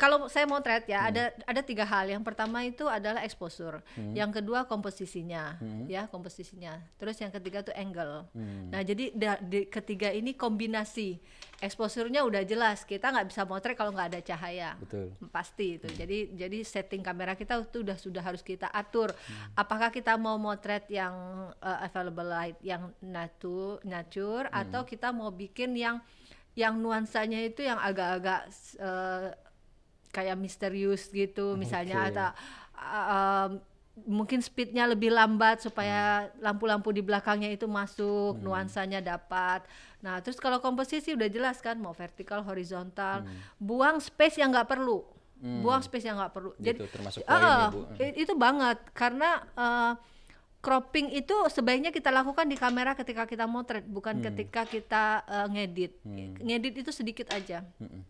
kalau saya motret ya hmm. ada ada tiga hal yang pertama itu adalah exposure hmm. yang kedua komposisinya hmm. ya komposisinya terus yang ketiga tuh angle hmm. nah jadi di ketiga ini kombinasi eksposurnya udah jelas kita nggak bisa motret kalau nggak ada cahaya Betul. pasti itu hmm. jadi jadi setting kamera kita itu udah sudah harus kita atur hmm. apakah kita mau motret yang uh, available light yang natu nature hmm. atau kita mau bikin yang yang nuansanya itu yang agak-agak uh, kayak misterius gitu misalnya okay. atau uh, um, mungkin speednya lebih lambat supaya hmm. lampu-lampu hmm. di belakangnya itu masuk hmm. nuansanya dapat Nah, terus kalau komposisi udah jelas kan mau vertikal, horizontal, hmm. buang space yang nggak perlu. Hmm. Buang space yang nggak perlu. Gitu, Jadi termasuk poin uh, ibu. Hmm. itu banget karena uh, cropping itu sebaiknya kita lakukan di kamera ketika kita motret bukan hmm. ketika kita uh, ngedit. Hmm. Ngedit itu sedikit aja. Hmm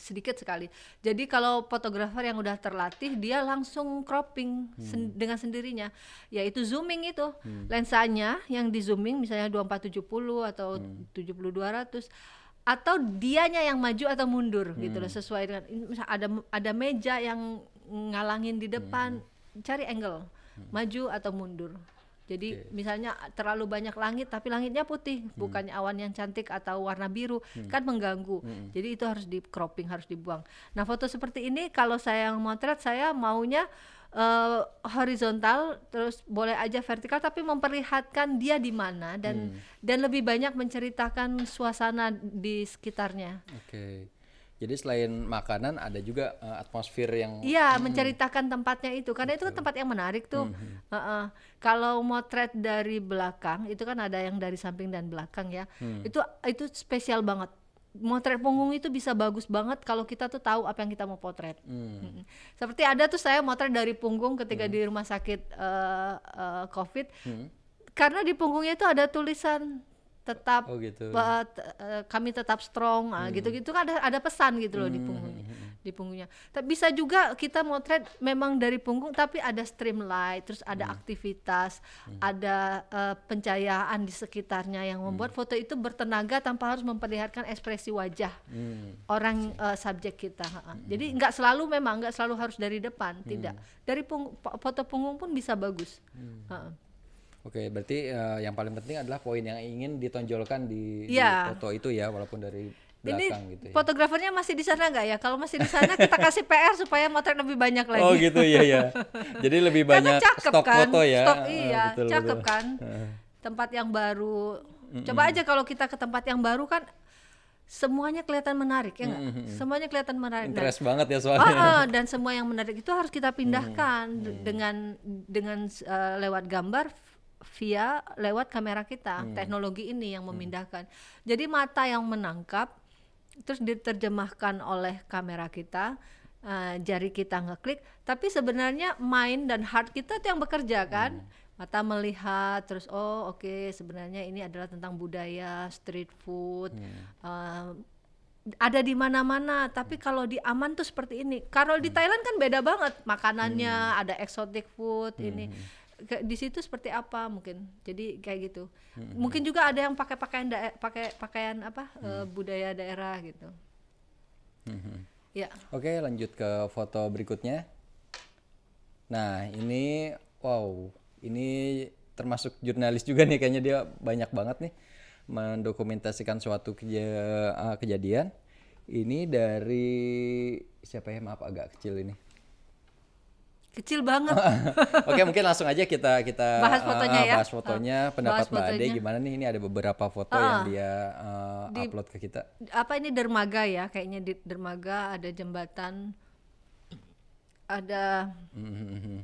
sedikit sekali. Jadi kalau fotografer yang udah terlatih dia langsung cropping hmm. sen dengan sendirinya, yaitu zooming itu. Hmm. Lensanya yang di zooming misalnya 2470 atau hmm. ratus atau dianya yang maju atau mundur hmm. gitu loh hmm. sesuai dengan ada ada meja yang ngalangin di depan, hmm. cari angle, hmm. maju atau mundur jadi okay. misalnya terlalu banyak langit tapi langitnya putih, hmm. bukannya awan yang cantik atau warna biru, hmm. kan mengganggu. Hmm. Jadi itu harus di cropping, harus dibuang. Nah, foto seperti ini kalau saya yang motret saya maunya uh, horizontal terus boleh aja vertikal tapi memperlihatkan dia di mana dan hmm. dan lebih banyak menceritakan suasana di sekitarnya. Oke. Jadi selain makanan ada juga uh, atmosfer yang Iya, hmm. menceritakan tempatnya itu karena Betul. itu kan tempat yang menarik tuh. Hmm. Uh -uh. Kalau motret dari belakang itu kan ada yang dari samping dan belakang ya. Hmm. Itu itu spesial banget. Motret punggung itu bisa bagus banget kalau kita tuh tahu apa yang kita mau potret. Hmm. hmm. Seperti ada tuh saya motret dari punggung ketika hmm. di rumah sakit uh, uh, COVID. Hmm. Karena di punggungnya itu ada tulisan tetap oh gitu. uh, kami tetap strong ah, hmm. gitu-gitu kan ada ada pesan gitu loh hmm. di punggungnya di punggungnya tapi bisa juga kita motret memang dari punggung tapi ada streamlight terus ada hmm. aktivitas hmm. ada uh, pencahayaan di sekitarnya yang membuat hmm. foto itu bertenaga tanpa harus memperlihatkan ekspresi wajah hmm. orang uh, subjek kita hmm. jadi nggak selalu memang nggak selalu harus dari depan hmm. tidak dari punggung, foto punggung pun bisa bagus hmm. Oke, berarti uh, yang paling penting adalah poin yang ingin ditonjolkan di, ya. di iya. foto itu ya, walaupun dari belakang Ini gitu. Ya. Fotografernya masih di sana nggak ya? Kalau masih di sana kita kasih PR supaya motret lebih banyak lagi. Oh gitu ya ya. Jadi lebih banyak stok kan? foto ya. Stok ah, iya, uh, betul, cakep betul. kan. Ah. Tempat yang baru. Mm -mm. Coba aja kalau kita ke tempat yang baru kan semuanya kelihatan menarik ya nggak? Mm -hmm. Semuanya kelihatan menarik. Nah. Interest nah, banget ya soalnya. Oh, oh, dan semua yang menarik itu harus kita pindahkan mm -hmm. dengan dengan uh, lewat gambar, via lewat kamera kita hmm. teknologi ini yang hmm. memindahkan hmm. jadi mata yang menangkap terus diterjemahkan oleh kamera kita uh, jari kita ngeklik tapi sebenarnya mind dan heart kita itu yang bekerja kan hmm. mata melihat terus oh oke okay, sebenarnya ini adalah tentang budaya street food hmm. uh, ada di mana-mana tapi hmm. kalau di aman tuh seperti ini kalau di Thailand kan beda banget makanannya hmm. ada exotic food hmm. ini di situ seperti apa mungkin jadi kayak gitu hmm. mungkin juga ada yang pakai pakaian da pakai pakaian apa e, hmm. e, budaya daerah gitu hmm. ya oke lanjut ke foto berikutnya nah ini wow ini termasuk jurnalis juga nih kayaknya dia banyak banget nih mendokumentasikan suatu keja e, kejadian ini dari siapa ya maaf agak kecil ini kecil banget. Oke, mungkin langsung aja kita kita bahas fotonya uh, ya. Bahas fotonya, uh, pendapat bahas Mbak Ade gimana nih? Ini ada beberapa foto uh, yang ah, ah. dia uh, di, upload ke kita. Apa ini dermaga ya? Kayaknya di dermaga ada jembatan, ada mm-hmm.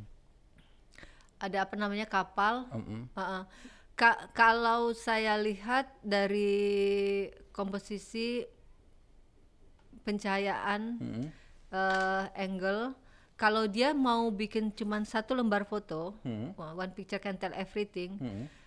ada apa namanya kapal. Mm-hmm. Uh, uh. Ka- kalau saya lihat dari komposisi pencahayaan, mm-hmm. uh, angle kalau dia mau bikin cuma satu lembar foto, hmm. one picture can tell everything. Hmm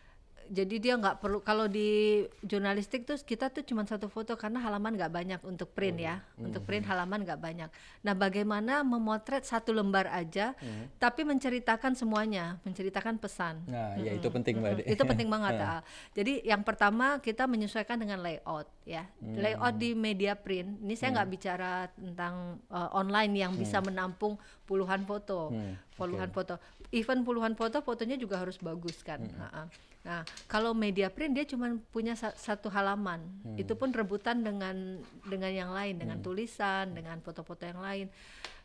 jadi dia nggak perlu kalau di jurnalistik tuh kita tuh cuma satu foto karena halaman nggak banyak untuk print ya hmm. untuk mm-hmm. print halaman nggak banyak nah bagaimana memotret satu lembar aja hmm. tapi menceritakan semuanya menceritakan pesan nah hmm. ya itu penting hmm. banget itu penting banget nah. ah. jadi yang pertama kita menyesuaikan dengan layout ya hmm. layout di media print ini saya nggak hmm. bicara tentang uh, online yang hmm. bisa mm-hmm. menampung puluhan foto hmm. puluhan okay. foto even puluhan foto fotonya juga harus bagus kan hmm. Nah, kalau media print dia cuma punya satu halaman. Hmm. Itu pun rebutan dengan dengan yang lain, dengan hmm. tulisan, dengan foto-foto yang lain.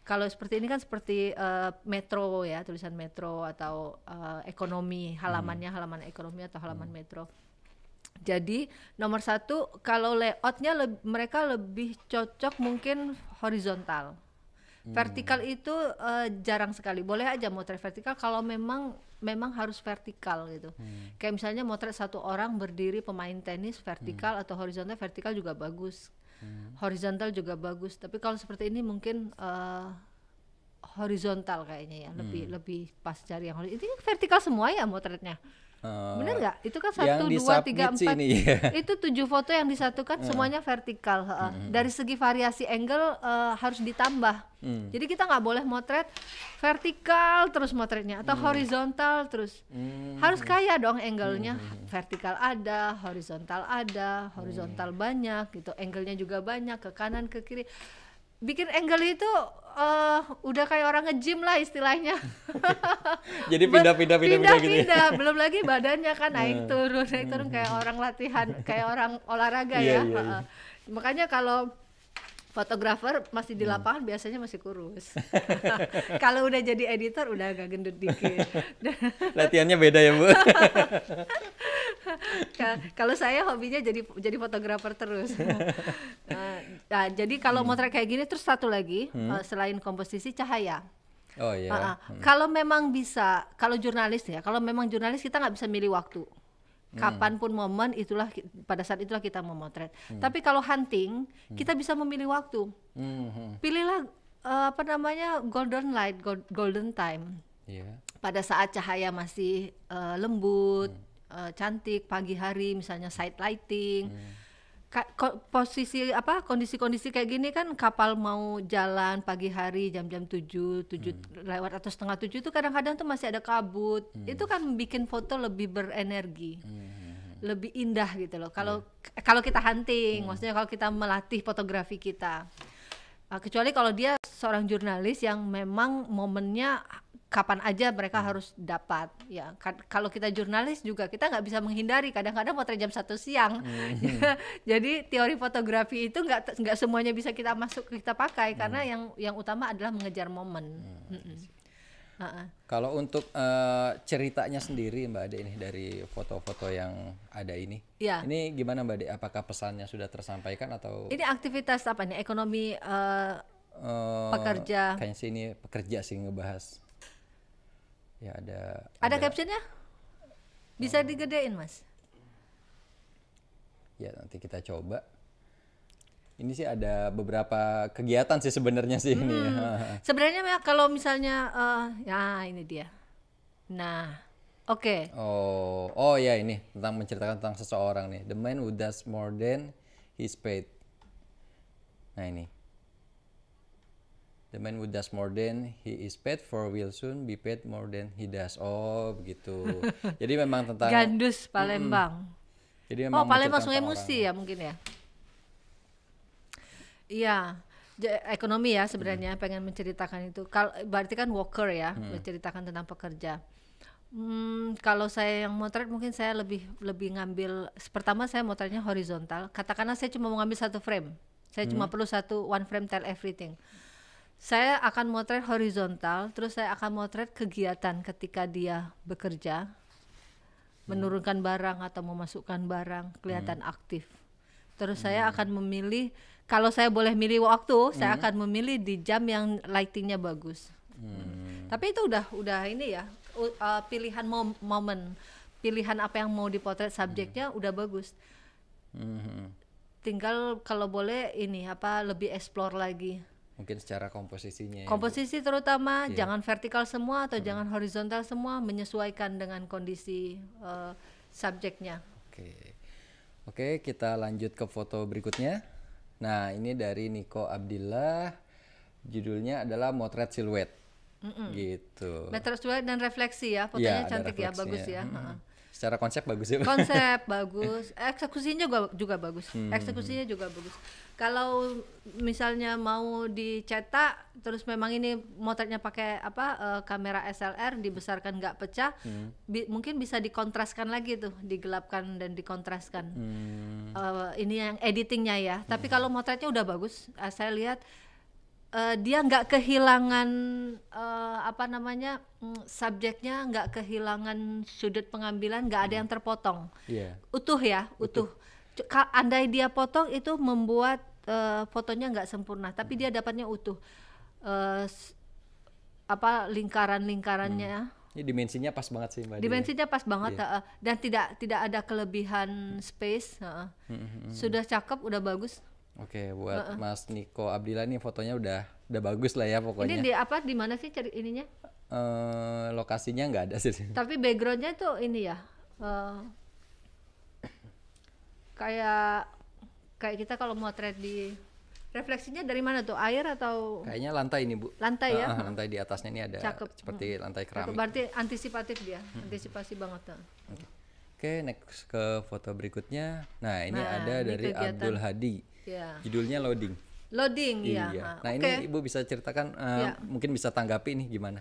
Kalau seperti ini kan seperti uh, metro ya, tulisan metro atau uh, ekonomi, halamannya hmm. halaman ekonomi atau halaman hmm. metro. Jadi nomor satu kalau layoutnya le mereka lebih cocok mungkin horizontal. Hmm. Vertikal itu uh, jarang sekali. Boleh aja motret vertikal kalau memang memang harus vertikal gitu. Hmm. Kayak misalnya motret satu orang berdiri pemain tenis vertikal hmm. atau horizontal, vertikal juga bagus. Hmm. Horizontal juga bagus. Tapi kalau seperti ini mungkin uh, horizontal kayaknya ya, lebih hmm. lebih pas cari yang horizontal. Ini vertikal semua ya motretnya. Uh, Bener nggak? Itu kan satu dua tiga empat itu tujuh foto yang disatukan uh. semuanya vertikal. Uh. mm. Dari segi variasi angle uh, harus ditambah. Mm. Jadi kita nggak boleh motret vertikal terus motretnya atau mm. horizontal terus. Mm. Harus kaya dong angle-nya. Mm. Vertikal ada, horizontal ada, horizontal mm. banyak gitu. Angle-nya juga banyak ke kanan ke kiri bikin angle itu uh, udah kayak orang nge-gym lah istilahnya. Jadi pindah-pindah pindah-pindah gitu. Ya? Pindah, ya? belum lagi badannya kan naik nah. turun, naik turun hmm. kayak orang latihan, kayak orang olahraga iya, ya. yeah. Iya, iya. Uh, makanya kalau fotografer masih di hmm. lapangan hmm. biasanya masih kurus. Kalau udah jadi editor udah agak gendut dikit. Latihannya beda ya, Bu. kalau saya hobinya jadi jadi fotografer terus. Eh, nah, jadi kalau hmm. motret kayak gini terus satu lagi eh, hmm. uh, selain komposisi cahaya. Oh iya. Uh -uh. Hmm. Kalau memang bisa, kalau jurnalis ya, kalau memang jurnalis kita nggak bisa milih waktu. Hmm. Kapanpun hmm. momen itulah pada saat itulah kita memotret. Hmm. Tapi kalau hunting hmm. kita bisa memilih waktu. Hmm. Pilihlah uh, apa namanya golden light, gold, golden time. Yeah. Pada saat cahaya masih uh, lembut, hmm. uh, cantik pagi hari misalnya side lighting. Hmm posisi apa kondisi-kondisi kayak gini kan kapal mau jalan pagi hari jam-jam tujuh tujuh hmm. lewat atau setengah tujuh itu kadang-kadang tuh masih ada kabut hmm. itu kan bikin foto lebih berenergi hmm. lebih indah gitu loh kalau hmm. kalau kita hunting hmm. maksudnya kalau kita melatih fotografi kita ah, kecuali kalau dia seorang jurnalis yang memang momennya kapan aja mereka hmm. harus dapat ya kalau kita jurnalis juga kita nggak bisa menghindari kadang-kadang potret jam satu siang hmm. jadi teori fotografi itu nggak nggak semuanya bisa kita masuk kita pakai hmm. karena yang yang utama adalah mengejar momen hmm. Iya hmm. uh kalau untuk uh, ceritanya sendiri mbak Ade ini dari foto-foto yang ada ini ya. ini gimana mbak Ade apakah pesannya sudah tersampaikan atau ini aktivitas apa nih ekonomi uh, uh, pekerja kayaknya sih ini pekerja sih ngebahas ya ada ada, ada captionnya bisa digedein mas ya nanti kita coba ini sih ada beberapa kegiatan sih sebenarnya sih hmm. ini sebenarnya ya kalau misalnya uh, ya ini dia nah oke okay. oh oh ya ini tentang menceritakan tentang seseorang nih the man who does more than his paid nah ini the man who does more than he is paid for will soon be paid more than he does. Oh, begitu. Jadi memang tentang Gandus Palembang. Mm -mm. Jadi oh, memang Oh, Palembang Sungai Musi ya mungkin ya. Iya. Ekonomi ya sebenarnya hmm. pengen menceritakan itu. Kalau berarti kan worker ya, hmm. menceritakan tentang pekerja. Hmm, kalau saya yang motret mungkin saya lebih lebih ngambil pertama saya motretnya horizontal. Katakanlah saya cuma mau ngambil satu frame. Saya hmm. cuma mm. perlu satu one frame tell everything saya akan motret horizontal, terus saya akan motret kegiatan ketika dia bekerja, menurunkan barang atau memasukkan barang, kelihatan hmm. aktif. Terus hmm. saya akan memilih, kalau saya boleh milih waktu, hmm. saya akan memilih di jam yang lightingnya bagus. Hmm. Tapi itu udah udah ini ya, uh, pilihan mom momen, pilihan apa yang mau dipotret subjeknya hmm. udah bagus. Hmm. Tinggal kalau boleh ini apa lebih explore lagi mungkin secara komposisinya ya, komposisi ya, terutama yeah. jangan vertikal semua atau hmm. jangan horizontal semua menyesuaikan dengan kondisi uh, subjeknya oke okay. oke okay, kita lanjut ke foto berikutnya nah ini dari Niko Abdillah judulnya adalah motret siluet mm -mm. gitu motret siluet dan refleksi ya iya, fotonya ya, cantik ya bagus ya mm secara konsep bagus ya konsep bagus eksekusinya juga juga bagus hmm. eksekusinya juga bagus kalau misalnya mau dicetak terus memang ini motretnya pakai apa uh, kamera SLR dibesarkan nggak pecah hmm. bi mungkin bisa dikontraskan lagi tuh digelapkan dan dikontraskan hmm. uh, ini yang editingnya ya hmm. tapi kalau motretnya udah bagus eh, saya lihat uh, dia nggak kehilangan uh, apa namanya mm, subjeknya nggak kehilangan sudut pengambilan nggak ada hmm. yang terpotong yeah. utuh ya utuh, utuh. andai dia potong itu membuat uh, fotonya nggak sempurna tapi hmm. dia dapatnya utuh uh, apa lingkaran-lingkarannya hmm. Ini dimensinya pas banget sih mbak. Ya? Dimensinya dia. pas banget yeah. Iya. uh, dan tidak tidak ada kelebihan space. Uh, mm -hmm. Sudah cakep, udah bagus. Oke, okay, buat uh -uh. Mas Niko Abdillah nih fotonya udah udah bagus lah ya pokoknya. Ini di apa di mana sih cari ininya? Uh, lokasinya nggak ada sih. Tapi backgroundnya tuh ini ya. Uh, kayak kayak kita kalau mau motret di refleksinya dari mana tuh air atau kayaknya lantai ini bu lantai ya uh, lantai di atasnya ini ada Cakep. seperti hmm. lantai keramik berarti antisipatif dia hmm. antisipasi banget tuh oke okay. okay, next ke foto berikutnya nah ini nah, ada ini dari kegiatan. Abdul Hadi Yeah. Judulnya Loading. Loading, iya. ya. Nah, okay. ini Ibu bisa ceritakan uh, eh, yeah. mungkin bisa tanggapi nih gimana?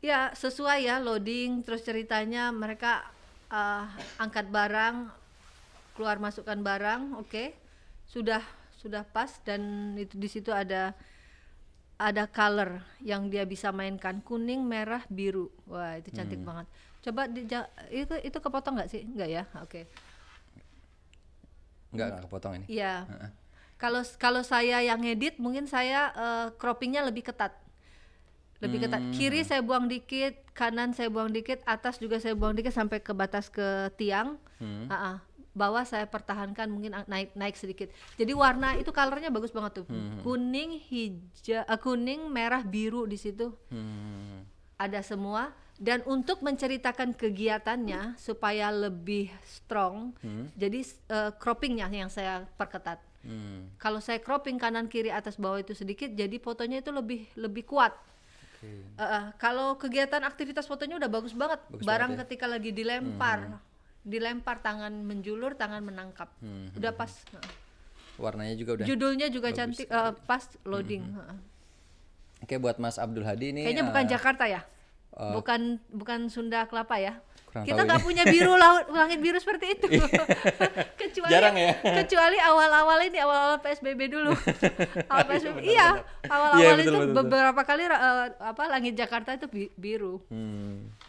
Ya, sesuai ya loading terus ceritanya mereka uh, angkat barang, keluar masukkan barang, oke. Okay. Sudah sudah pas dan itu di situ ada ada color yang dia bisa mainkan kuning, merah, biru. Wah, itu cantik hmm. banget. Coba di, itu itu kepotong nggak sih? Nggak ya? Oke. Okay nggak kepotong ini iya kalau kalau saya yang edit mungkin saya uh, croppingnya lebih ketat lebih hmm. ketat kiri saya buang dikit kanan saya buang dikit atas juga saya buang dikit sampai ke batas ke tiang hmm. uh -uh. bawah saya pertahankan mungkin naik naik sedikit jadi warna itu colornya bagus banget tuh hmm. hmm. kuning hijau uh, eh, kuning merah biru di situ hmm. hmm, hmm. ada semua dan untuk menceritakan kegiatannya supaya lebih strong, hmm. jadi uh, croppingnya yang saya perketat. Hmm. Kalau saya cropping kanan kiri atas bawah itu sedikit, jadi fotonya itu lebih lebih kuat. Okay. Uh, eh, eh, kalau kegiatan aktivitas fotonya udah bagus banget, bagus barang banget ya? ketika lagi dilempar, hmm. dilempar tangan menjulur, tangan menangkap, hmm. hmm udah hmm. pas. Warnanya juga udah. Judulnya juga bagus. cantik, uh, pas loading. Hmm. hmm. Oke, okay, buat Mas Abdul Hadi ini. Kayaknya uh, bukan Jakarta ya? uh, bukan bukan Sunda kelapa ya kita nggak ya. punya biru laut langit biru seperti itu iya. kecuali Jarang ya? kecuali awal-awal ini awal-awal PSBB dulu iya, awal PSBB iya awal-awal iya, itu betul, beberapa kali uh, apa langit Jakarta itu bi biru hmm.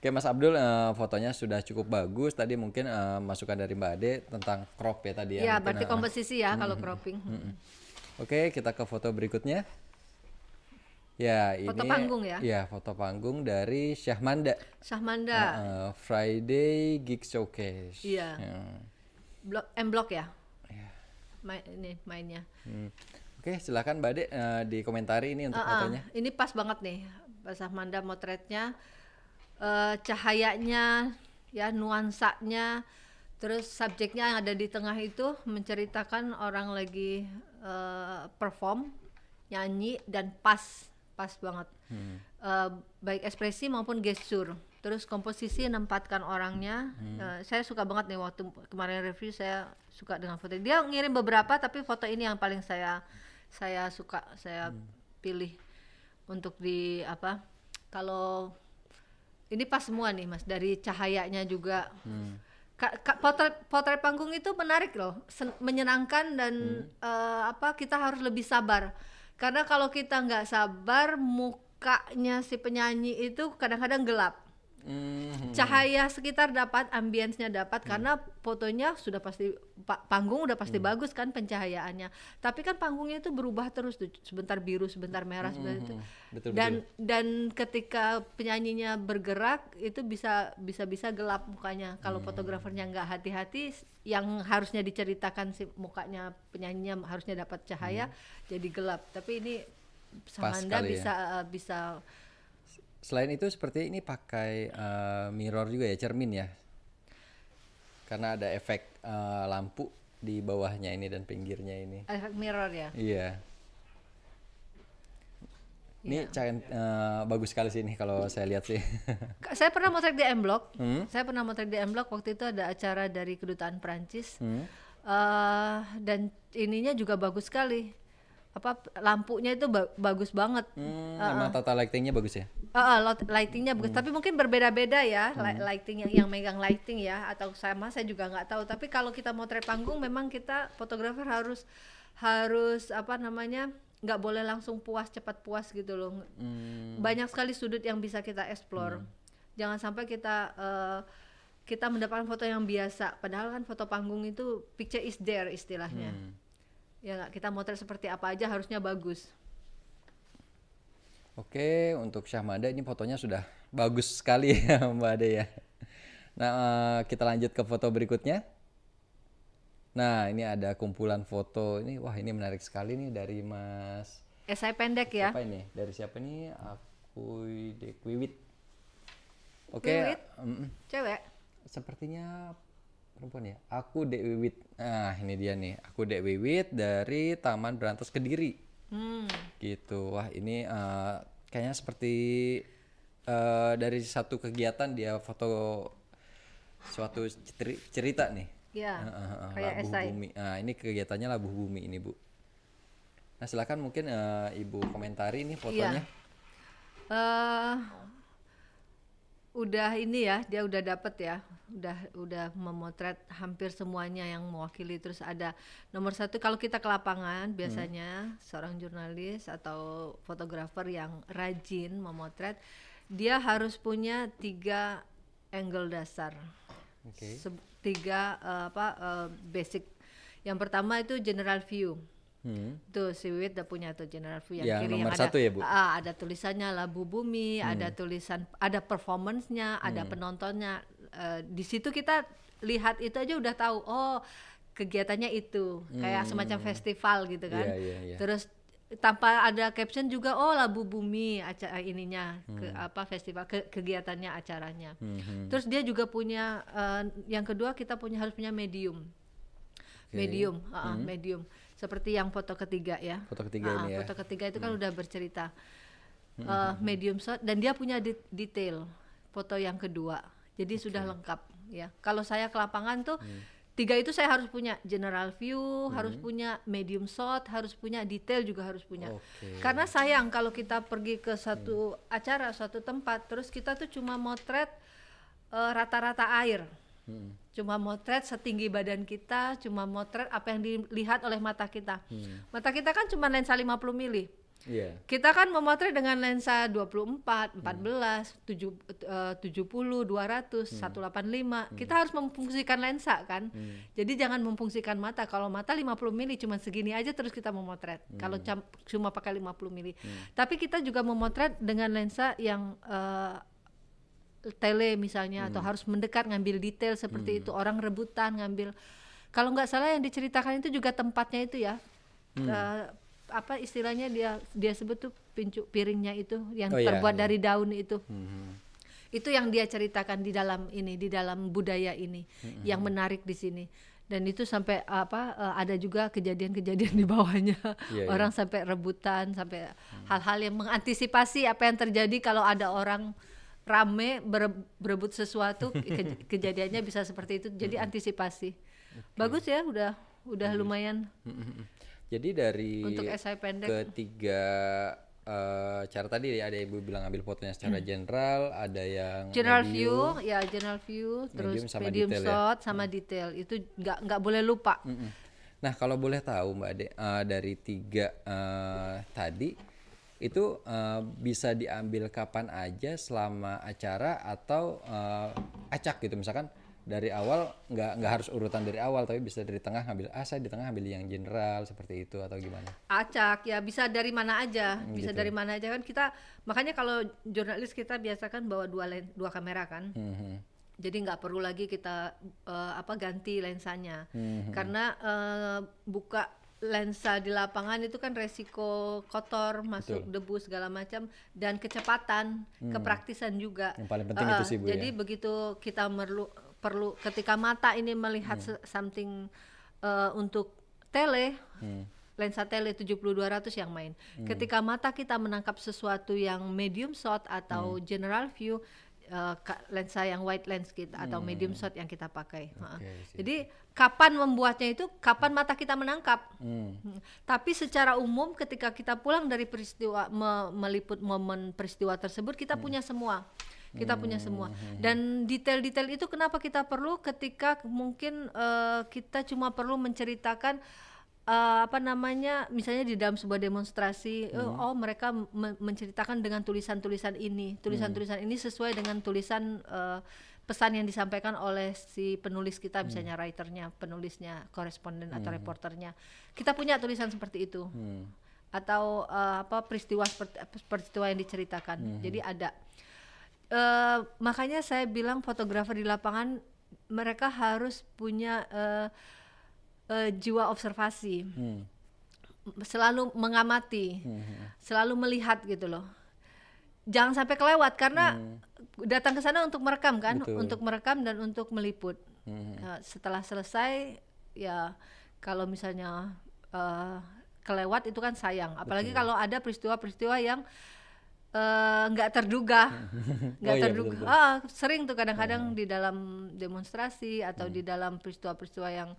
Oke Mas Abdul uh, fotonya sudah cukup bagus tadi mungkin uh, masukan dari Mbak Ade tentang crop ya tadi ya. Iya berarti komposisi ya uh, kalau hmm. cropping. Uh, uh, Oke kita ke foto berikutnya. Ya, foto ini panggung ya. Iya, foto panggung dari Syahmanda. Syahmanda. Uh, uh, Friday Gig Showcase. Iya. Yeah. Blok M Block ya. Yeah. ini mainnya. Hmm. Oke, okay, silakan Mbak Ade uh, eh, komentari ini untuk uh, uh, fotonya. Ini pas banget nih. Pak Syahmanda motretnya uh, cahayanya ya nuansanya terus subjeknya yang ada di tengah itu menceritakan orang lagi uh, perform nyanyi dan pas pas banget hmm. uh, baik ekspresi maupun gestur terus komposisi menempatkan orangnya hmm. uh, saya suka banget nih waktu kemarin review saya suka dengan foto dia ngirim beberapa tapi foto ini yang paling saya saya suka saya hmm. pilih untuk di apa kalau ini pas semua nih mas dari cahayanya juga hmm. ka, potret potret panggung itu menarik loh menyenangkan dan hmm. uh, apa kita harus lebih sabar karena kalau kita nggak sabar mukanya si penyanyi itu kadang-kadang gelap hmm Cahaya sekitar dapat, ambience-nya dapat hmm. karena fotonya sudah pasti panggung udah pasti hmm. bagus kan pencahayaannya. Tapi kan panggungnya itu berubah terus tuh, sebentar biru, sebentar merah, sebentar hmm, itu. Betul, dan betul. dan ketika penyanyinya bergerak itu bisa bisa-bisa gelap mukanya. Kalau fotografernya nggak hati-hati yang harusnya diceritakan si mukanya penyanyinya harusnya dapat cahaya jadi gelap. Tapi ini Samanda bisa ya. bisa eh, Selain itu seperti ini pakai uh, mirror juga ya cermin ya, karena ada efek uh, lampu di bawahnya ini dan pinggirnya ini. Efek mirror ya? Iya. Ini yeah. Cain, uh, eh, bagus sekali sih ini kalau saya lihat sih. saya pernah motret di M Block. Mm. Saya pernah motret di M Block waktu itu ada acara dari kedutaan Prancis. Mm. Uh, dan ininya juga bagus sekali apa lampunya itu ba bagus banget. Hmm, uh -uh. tata lightingnya bagus ya? Uh -uh, lightingnya bagus. Hmm. Tapi mungkin berbeda-beda ya hmm. lighting yang yang megang lighting ya atau sama saya juga nggak tahu. Tapi kalau kita mau trep panggung memang kita fotografer harus harus apa namanya nggak boleh langsung puas cepat puas gitu loh. Hmm. Banyak sekali sudut yang bisa kita explore. Hmm. Jangan sampai kita uh, kita mendapatkan foto yang biasa. Padahal kan foto panggung itu picture is there istilahnya. Hmm ya nggak kita motret seperti apa aja harusnya bagus Oke, untuk Syahmada ini fotonya sudah bagus sekali ya Mbak Ade ya. Nah, eh, kita lanjut ke foto berikutnya. Nah, ini ada kumpulan foto. Ini wah ini menarik sekali nih dari Mas Esai eh, pendek ya. Siapa ini? Dari siapa ini? Aku Dekwiwit. Oke. okay. Mm Cewek. Sepertinya perempuan ya aku Dek Wiwit nah ini dia nih aku Dek Wiwit dari Taman Berantas Kediri hmm. gitu wah ini uh, kayaknya seperti uh, dari satu kegiatan dia foto suatu cerita nih ya, uh, uh, uh, kayak labuh bumi nah ini kegiatannya labuh bumi ini bu nah silakan mungkin uh, ibu komentari ini iya. fotonya ya udah ini ya dia udah dapet ya udah udah memotret hampir semuanya yang mewakili terus ada nomor satu kalau kita ke lapangan hmm. biasanya hmm. seorang jurnalis atau fotografer yang rajin memotret dia harus punya tiga angle dasar okay. tiga uh, apa uh, basic yang pertama itu general view Hmm. Tuh si Wiwit udah punya tuh General View yang, ya, yang kiri nomor yang satu ada ya, Bu? Uh, ada tulisannya Labu Bumi, hmm. ada tulisan ada performancenya, hmm. ada penontonnya. Uh, di situ kita lihat itu aja udah tahu oh kegiatannya itu hmm. kayak semacam festival gitu kan. Yeah, yeah, yeah. Terus tanpa ada caption juga oh labu bumi acara ininya hmm. ke apa festival ke, kegiatannya acaranya hmm. terus dia juga punya uh, yang kedua kita punya harus punya medium okay. medium uh, hmm. medium seperti yang foto ketiga ya foto ketiga nah, ini ya foto ketiga itu kan hmm. udah bercerita hmm. uh, medium shot dan dia punya de detail foto yang kedua jadi okay. sudah lengkap ya kalau saya ke lapangan tuh hmm. Tiga itu saya harus punya general view, hmm. harus punya medium shot, harus punya detail juga harus punya. Okay. Karena sayang kalau kita pergi ke satu hmm. acara, suatu tempat, terus kita tuh cuma motret eh, rata-rata uh, rata -rata air hmm. cuma motret setinggi badan kita cuma motret apa yang dilihat oleh mata kita hmm. mata kita kan cuma lensa 50 mili yeah. kita kan memotret dengan lensa 24 14 eh, hmm. 7, uh, 70 200 hmm. 185 hmm. kita harus memfungsikan lensa kan hmm. jadi jangan memfungsikan mata kalau mata 50 mili cuma segini aja terus kita memotret hmm. kalau cuma pakai 50 mili hmm. tapi kita juga memotret dengan lensa yang uh, tele misalnya hmm. atau harus mendekat ngambil detail seperti hmm. itu orang rebutan ngambil kalau nggak salah yang diceritakan itu juga tempatnya itu ya hmm. uh, apa istilahnya dia dia sebut tuh pincuk piringnya itu yang oh, iya, terbuat iya, dari daun itu hmm. itu yang dia ceritakan di dalam ini di dalam budaya ini hmm. yang menarik di sini dan itu sampai apa eh, ada juga kejadian-kejadian di bawahnya yeah, iya. orang yeah. sampai rebutan sampai hmm. hal-hal hmm. yang mengantisipasi apa yang terjadi kalau ada orang rame bere, berebut sesuatu ke, kejadiannya bisa seperti itu jadi antisipasi okay. bagus ya udah udah lumayan jadi dari untuk esai pendek ketiga uh, cara tadi ada ibu bilang ambil fotonya secara hmm. general, ada yang general medium, view, ya general view, terus medium sama medium detail ya? shot ya? sama hmm. detail itu nggak nggak boleh lupa. Hmm. Nah kalau boleh tahu mbak Ade uh, dari tiga uh, tadi itu uh, bisa diambil kapan aja selama acara atau uh, acak gitu misalkan dari awal nggak nggak harus urutan dari awal tapi bisa dari tengah ngambil ah saya di tengah ambil yang general seperti itu atau gimana acak ya bisa dari mana aja hmm, bisa gitu. dari mana aja kan kita makanya kalau jurnalis kita biasakan bawa dua lens dua kamera kan mm -hmm jadi nggak perlu lagi kita uh, apa ganti lensanya mm -hmm. karena uh, buka lensa di lapangan itu kan resiko kotor masuk Betul. debu segala macam dan kecepatan hmm. kepraktisan juga yang paling penting uh, itu eh, sih bu ya. jadi ya? begitu kita perlu perlu ketika mata ini melihat hmm. something uh, untuk tele hmm. lensa tele 7200 yang main hmm. ketika mata kita menangkap sesuatu yang medium shot atau hmm. general view uh, lensa yang wide lens kita hmm. atau medium shot yang kita pakai. Okay, Jadi kapan membuatnya itu kapan mata kita menangkap. Hmm. hmm. Tapi secara umum ketika kita pulang dari peristiwa me meliput momen peristiwa tersebut kita hmm. punya semua. Kita hmm. punya semua. Dan detail-detail itu kenapa kita perlu ketika mungkin uh, kita cuma perlu menceritakan uh, apa namanya misalnya di dalam sebuah demonstrasi hmm. oh, oh mereka me menceritakan dengan tulisan-tulisan ini tulisan-tulisan hmm. ini sesuai dengan tulisan uh, pesan yang disampaikan oleh si penulis kita hmm. misalnya hmm. writernya penulisnya koresponden hmm. atau reporternya kita punya tulisan seperti itu hmm. atau uh, apa peristiwa peristiwa yang diceritakan hmm. jadi ada uh, makanya saya bilang fotografer di lapangan mereka harus punya uh, uh, jiwa observasi hmm. selalu mengamati hmm, hmm. selalu melihat gitu loh jangan sampai kelewat karena hmm. datang ke sana untuk merekam kan Betul. untuk merekam dan untuk meliput hmm. Nah, setelah selesai ya kalau misalnya uh, kelewat itu kan sayang apalagi kalau ada peristiwa-peristiwa yang eh, nggak uh, terduga, nggak oh, iya, terduga. Iya, ah, sering tuh kadang-kadang hmm. di dalam demonstrasi atau hmm. di dalam peristiwa-peristiwa yang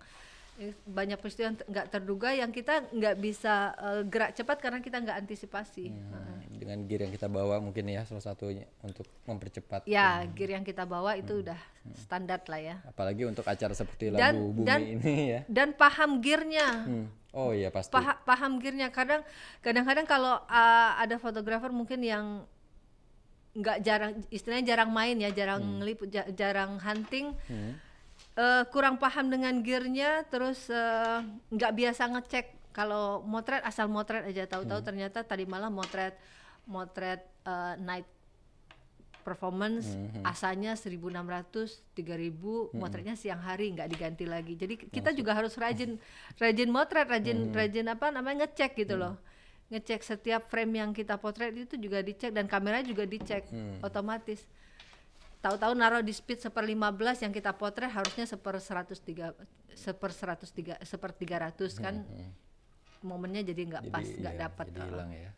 Eh, banyak peristiwa yang nggak terduga yang kita nggak bisa uh, gerak cepat karena kita nggak antisipasi hmm. dengan gear yang kita bawa mungkin ya salah satunya untuk mempercepat ya hmm. gear yang kita bawa itu hmm. udah hmm. standar lah ya apalagi untuk acara seperti dan, lagu bumi dan, ini ya dan paham gearnya hmm. Oh iya pasti. Paha, paham gearnya kadang kadang-kadang kalau uh, ada fotografer mungkin yang nggak jarang istilahnya jarang main ya jarang hmm. ngeliput jarang hunting hmm uh, kurang paham dengan gearnya terus eh, nggak uh, biasa ngecek kalau motret asal motret aja tahu-tahu hmm. ternyata tadi malam motret motret uh, night performance hmm. asalnya 1600 3000 hmm. motretnya siang hari nggak diganti lagi jadi kita Maksud. juga harus rajin rajin motret rajin hmm. rajin apa namanya ngecek gitu hmm. loh ngecek setiap frame yang kita potret itu juga dicek dan kamera juga dicek hmm. otomatis tahu-tahu naruh di speed seper 15 yang kita potret harusnya seper 103 seper 103 seper 300 kan hmm, momennya jadi nggak pas nggak iya, dapat jadi ya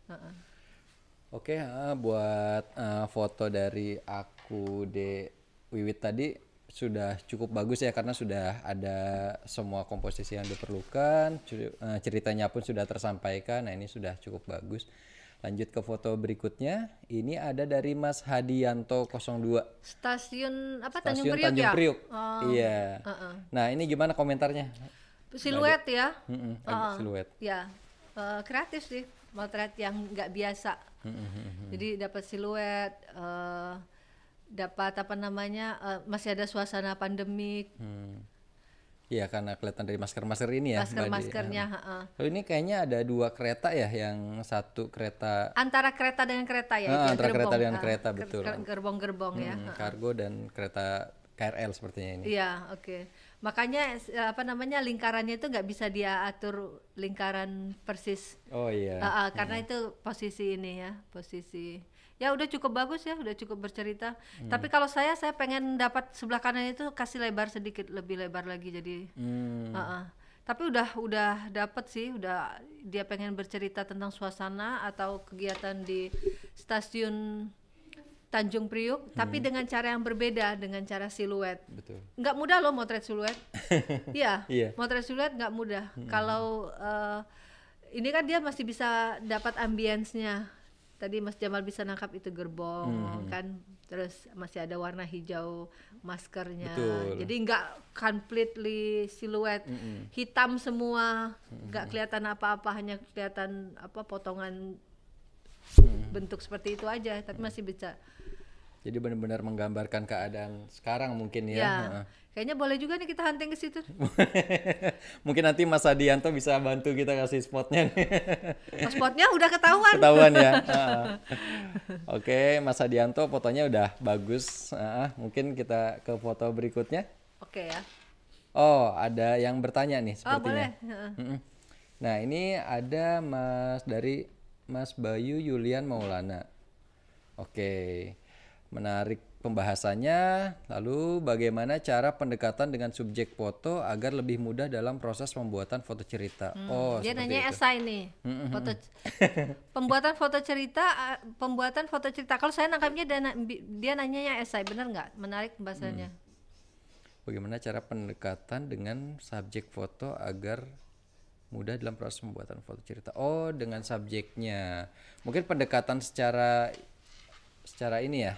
Oke, okay, uh, buat uh, foto dari aku de Wiwit tadi sudah cukup bagus ya karena sudah ada semua komposisi yang diperlukan, eh, ceritanya pun sudah tersampaikan. Nah, ini sudah cukup bagus. Lanjut ke foto berikutnya. Ini ada dari Mas Hadianto 02. Stasiun apa Stasiun Tanjung Priuk Tanjung ya? Priuk. Oh. Iya. Uh -uh. Nah, ini gimana komentarnya? Siluet ya? Mm -mm, uh, siluet. Ya. Uh, kreatif sih, motret yang nggak biasa. Mm -hmm. Jadi dapat siluet uh, dapat apa namanya? Uh, masih ada suasana pandemik. Hmm Iya karena kelihatan dari masker-masker ini ya. Masker-maskernya. Uh. ini kayaknya ada dua kereta ya, yang satu kereta. Antara kereta dengan kereta ya. ya antara gerbong, ah, kereta dengan kereta betul. Gerbong-gerbong ya, hmm, ya. Kargo dan kereta KRL sepertinya ini. Iya oke. Okay. Makanya eh, apa namanya lingkarannya itu nggak bisa dia atur lingkaran persis. Oh iya. Uh, uh, karena hmm. itu posisi ini ya, posisi ya udah cukup bagus ya udah cukup bercerita hmm. tapi kalau saya saya pengen dapat sebelah kanan itu kasih lebar sedikit lebih lebar lagi jadi hmm. uh -uh. tapi udah udah dapat sih udah dia pengen bercerita tentang suasana atau kegiatan di stasiun Tanjung Priuk hmm. tapi dengan cara yang berbeda dengan cara siluet betul nggak mudah loh motret siluet iya yeah. motret siluet nggak mudah hmm. kalau uh, ini kan dia masih bisa dapat ambience nya tadi Mas Jamal bisa nangkap itu gerbong hmm. kan terus masih ada warna hijau maskernya Betul. jadi nggak completely siluet mm hitam semua nggak mm kelihatan apa-apa hanya kelihatan apa potongan bentuk seperti itu aja tapi masih bisa jadi benar-benar menggambarkan keadaan sekarang mungkin ya. ya. Kayaknya boleh juga nih kita hunting ke situ. mungkin nanti Mas Adianto bisa bantu kita kasih spotnya. nih. Oh, spotnya udah ketahuan. Ketahuan ya. Oke, Mas Adianto fotonya udah bagus. Uh, mungkin kita ke foto berikutnya. Oke ya. Oh, ada yang bertanya nih oh, sepertinya. Oh, boleh. Nah, ini ada Mas dari Mas Bayu Yulian Maulana. Oke. Okay. Menarik pembahasannya, lalu bagaimana cara pendekatan dengan subjek foto agar lebih mudah dalam proses pembuatan foto cerita. Hmm, oh, dia nanya itu. esai nih. Hmm, hmm, foto hmm. pembuatan foto cerita, eh, pembuatan foto cerita. Kalau saya nangkapnya dia, dia ya esai, benar nggak? Menarik pembahasannya. Hmm. Bagaimana cara pendekatan dengan subjek foto agar mudah dalam proses pembuatan foto cerita. Oh, dengan subjeknya. Mungkin pendekatan secara secara ini ya,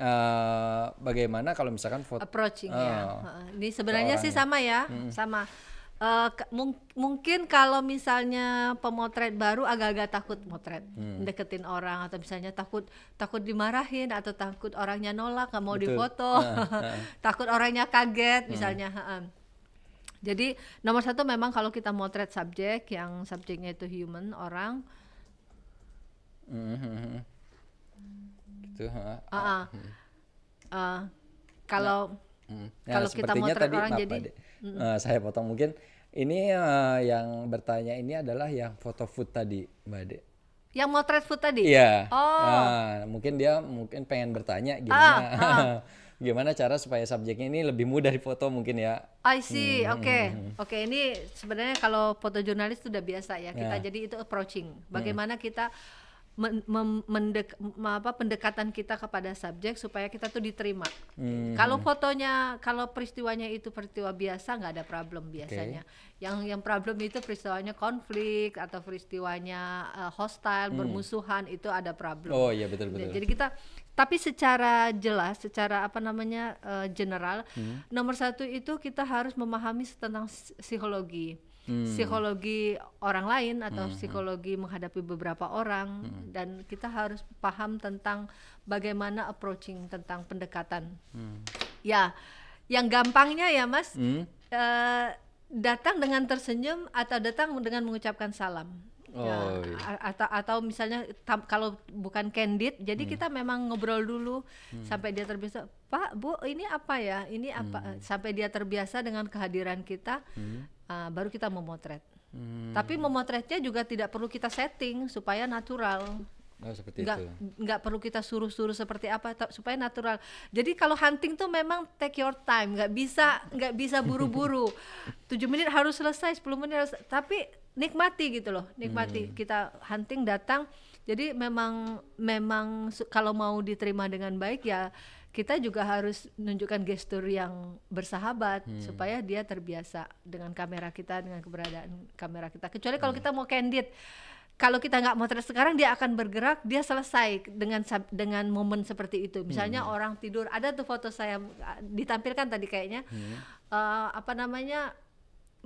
uh, bagaimana kalau misalkan foto approaching uh, ya. Oh. Ini sebenarnya sih ya. sama ya, hmm. sama. Uh, mung mungkin kalau misalnya pemotret baru agak-agak takut motret, hmm. deketin orang atau misalnya takut takut dimarahin atau takut orangnya nolak nggak mau difoto, uh, uh. takut orangnya kaget hmm. misalnya. Uh. Jadi nomor satu memang kalau kita motret subjek yang subjeknya itu human orang. Hmm, hmm, hmm, gitu. Uh, uh, uh. kalau nah, kalau hmm. ya, kalau kita mau tadi, orang jadi uh, saya potong mungkin ini uh, yang bertanya ini adalah yang foto food tadi, Mbak Ade. Yang motret food tadi? Iya. Oh. Nah, mungkin dia mungkin pengen bertanya ah, gimana. uh, uh. gimana cara supaya subjeknya ini lebih mudah difoto mungkin ya. I see, hmm, oke. Hmm. Oke, okay. okay, ini sebenarnya kalau foto jurnalis sudah biasa ya. Kita yeah. jadi itu approaching. Bagaimana hmm. kita men, mendek, apa, pendekatan kita kepada subjek supaya kita tuh diterima. Hmm. Kalau fotonya, kalau peristiwanya itu peristiwa biasa nggak ada problem biasanya. Okay. Yang yang problem itu peristiwanya konflik atau peristiwanya uh, hostile, hmm. bermusuhan itu ada problem. Oh iya betul betul. Jadi kita tapi secara jelas, secara apa namanya uh, general, hmm. nomor satu itu kita harus memahami tentang psikologi hmm. psikologi orang lain atau hmm, hmm. psikologi menghadapi beberapa orang hmm. dan kita harus paham tentang bagaimana approaching tentang pendekatan. Hmm. Ya, yang gampangnya ya Mas, hmm. uh, datang dengan tersenyum atau datang dengan mengucapkan salam Ya, oh, ya, iya. atau atau misalnya tam, kalau bukan candid, jadi hmm. kita memang ngobrol dulu hmm. sampai dia terbiasa. Pak, Bu, ini apa ya? Ini apa? Hmm. Sampai dia terbiasa dengan kehadiran kita, hmm. uh, baru kita memotret. Hmm. Tapi memotretnya juga tidak perlu kita setting supaya natural. Oh, seperti nggak, itu. Nggak perlu kita suruh-suruh seperti apa supaya natural. Jadi kalau hunting tuh memang take your time, nggak bisa nggak bisa buru-buru. 7 menit harus selesai, 10 menit harus. Tapi nikmati gitu loh nikmati hmm. kita hunting datang jadi memang memang kalau mau diterima dengan baik ya kita juga harus menunjukkan gestur yang bersahabat hmm. supaya dia terbiasa dengan kamera kita dengan keberadaan kamera kita kecuali kalau hmm. kita mau candid kalau kita nggak motret sekarang dia akan bergerak dia selesai dengan dengan momen seperti itu misalnya hmm. orang tidur ada tuh foto saya eh, ditampilkan tadi kayaknya hmm. uh, apa namanya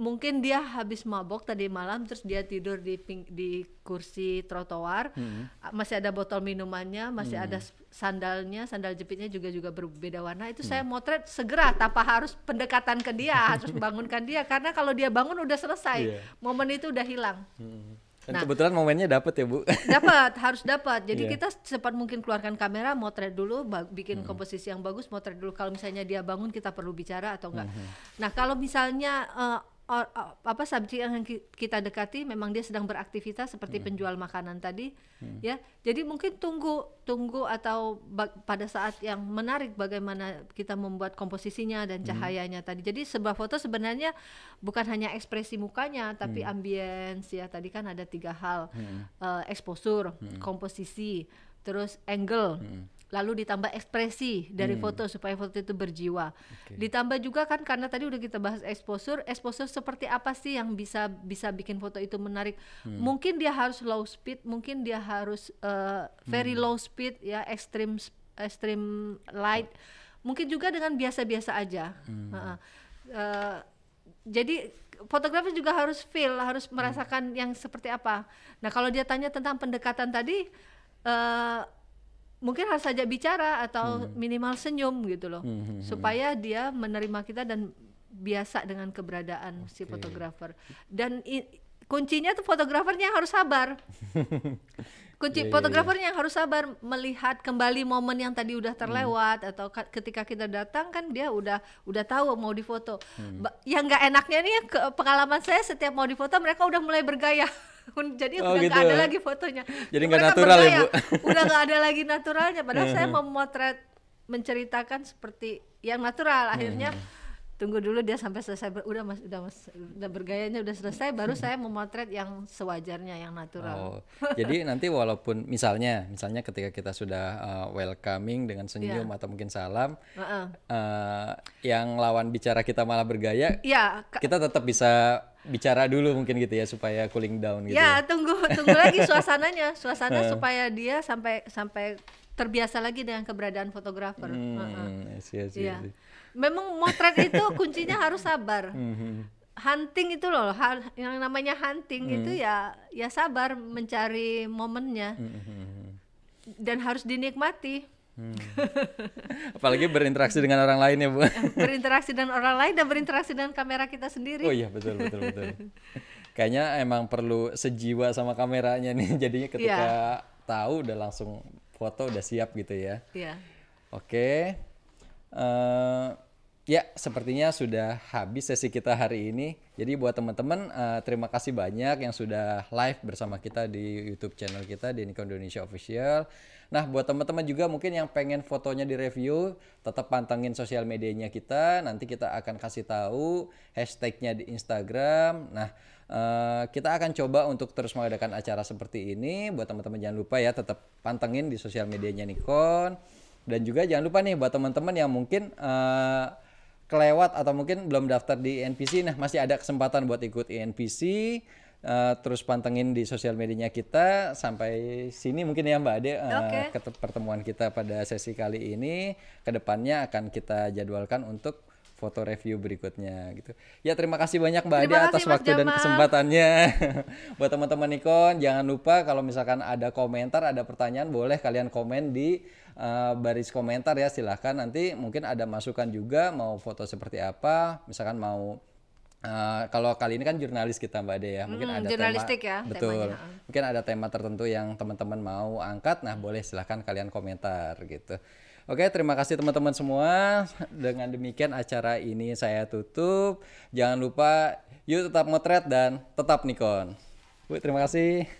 mungkin dia habis mabok tadi malam terus dia tidur di ping, di kursi trotoar hmm. masih ada botol minumannya masih hmm. ada sandalnya sandal jepitnya juga juga berbeda warna itu hmm. saya motret segera tanpa harus pendekatan ke dia harus bangunkan dia karena kalau dia bangun udah selesai yeah. momen itu udah hilang hmm. Kan nah, kebetulan momennya dapat ya bu. Dapat, harus dapat. Jadi yeah. kita cepat mungkin keluarkan kamera, motret dulu, bikin hmm. komposisi yang bagus, motret dulu. Kalau misalnya dia bangun kita perlu bicara atau enggak. Hmm. Nah kalau misalnya uh, or, or, uh, apa subjek yang kita dekati memang dia sedang beraktivitas seperti hmm. penjual makanan tadi hmm. ya jadi mungkin tunggu tunggu atau pada saat yang menarik bagaimana kita membuat komposisinya dan hmm. cahayanya hmm. tadi jadi sebuah foto sebenarnya bukan hanya ekspresi mukanya tapi hmm. ambience ya tadi kan ada tiga hal hmm. uh, eksposur hmm. komposisi terus angle hmm lalu ditambah ekspresi dari hmm. foto supaya foto itu berjiwa. Okay. Ditambah juga kan karena tadi udah kita bahas exposure, exposure seperti apa sih yang bisa bisa bikin foto itu menarik? Hmm. Mungkin dia harus low speed, mungkin dia harus uh, very hmm. low speed ya, extreme extreme light. Mungkin juga dengan biasa-biasa aja. Hmm. Uh, uh, jadi fotografer juga harus feel, harus hmm. merasakan hmm. yang seperti apa. Nah, kalau dia tanya tentang pendekatan tadi uh, mungkin harus saja bicara atau hmm. minimal senyum gitu loh hmm, hmm, hmm. supaya dia menerima kita dan biasa dengan keberadaan okay. si fotografer dan i, kuncinya tuh fotografernya harus sabar kunci iya, iya, iya. fotografernya yeah, yeah. yang harus sabar melihat kembali momen yang tadi udah terlewat hmm. atau ketika kita datang kan dia udah udah tahu mau difoto. Hmm. Yang nggak enaknya nih pengalaman saya setiap mau difoto mereka udah mulai bergaya jadi oh, udah gitu. ada lagi fotonya jadi nggak natural ya bu udah nggak ada lagi naturalnya padahal iya, saya iya. memotret menceritakan seperti yang natural iya, akhirnya tunggu dulu dia sampai selesai ber, udah mas udah mas udah bergayanya udah selesai baru hmm. saya memotret yang sewajarnya yang natural. Oh, jadi nanti walaupun misalnya misalnya ketika kita sudah uh, welcoming dengan senyum yeah. atau mungkin salam, uh -uh. Uh, yang lawan bicara kita malah bergaya, yeah, kita tetap bisa bicara dulu mungkin gitu ya supaya cooling down gitu. Ya, ya. tunggu tunggu lagi suasananya, suasana supaya dia sampai sampai terbiasa lagi dengan keberadaan fotografer. Hmm, uh -huh. Iya. Memang motret itu kuncinya harus sabar. Mm -hmm. Hunting itu loh, yang namanya hunting mm. itu ya ya sabar mencari momennya. Mm -hmm. Dan harus dinikmati Hmm. Apalagi berinteraksi dengan orang lain ya bu. berinteraksi dengan orang lain dan berinteraksi dengan kamera kita sendiri. Oh iya betul betul betul. Kayaknya emang perlu sejiwa sama kameranya nih. Jadinya ketika yeah. tahu udah langsung foto udah siap gitu ya. Iya. Oke. Uh, ya sepertinya sudah habis sesi kita hari ini. Jadi buat teman-teman uh, terima kasih banyak yang sudah live bersama kita di YouTube channel kita di Nikon Indonesia Official Nah, buat teman-teman juga mungkin yang pengen fotonya direview, tetap pantengin sosial medianya kita. Nanti kita akan kasih tahu hashtagnya di Instagram. Nah, Uh, kita akan coba untuk terus mengadakan acara seperti ini buat teman-teman jangan lupa ya tetap pantengin di sosial medianya Nikon dan juga jangan lupa nih buat teman-teman yang mungkin uh, kelewat atau mungkin belum daftar di NPC nah masih ada kesempatan buat ikut NPC. Eh, terus pantengin di sosial medianya kita sampai sini mungkin ya Mbak Ade uh, pertemuan kita pada sesi kali ini kedepannya akan kita jadwalkan untuk foto review berikutnya gitu. Ya terima kasih banyak Mbak Ade atas Mas waktu Jamal. dan kesempatannya. Buat teman-teman Nikon jangan lupa kalau misalkan ada komentar, ada pertanyaan boleh kalian komen di uh, baris komentar ya silahkan nanti mungkin ada masukan juga mau foto seperti apa, misalkan mau Uh, kalau kali ini kan jurnalis kita Mbak Ade ya, mungkin hmm, ada jurnalistik tema, ya, betul. Temanya. Mungkin ada tema tertentu yang teman-teman mau angkat, nah boleh silahkan kalian komentar gitu. Oke, terima kasih teman-teman semua. Dengan demikian acara ini saya tutup. Jangan lupa yuk tetap motret dan tetap Nikon. Bu, terima kasih.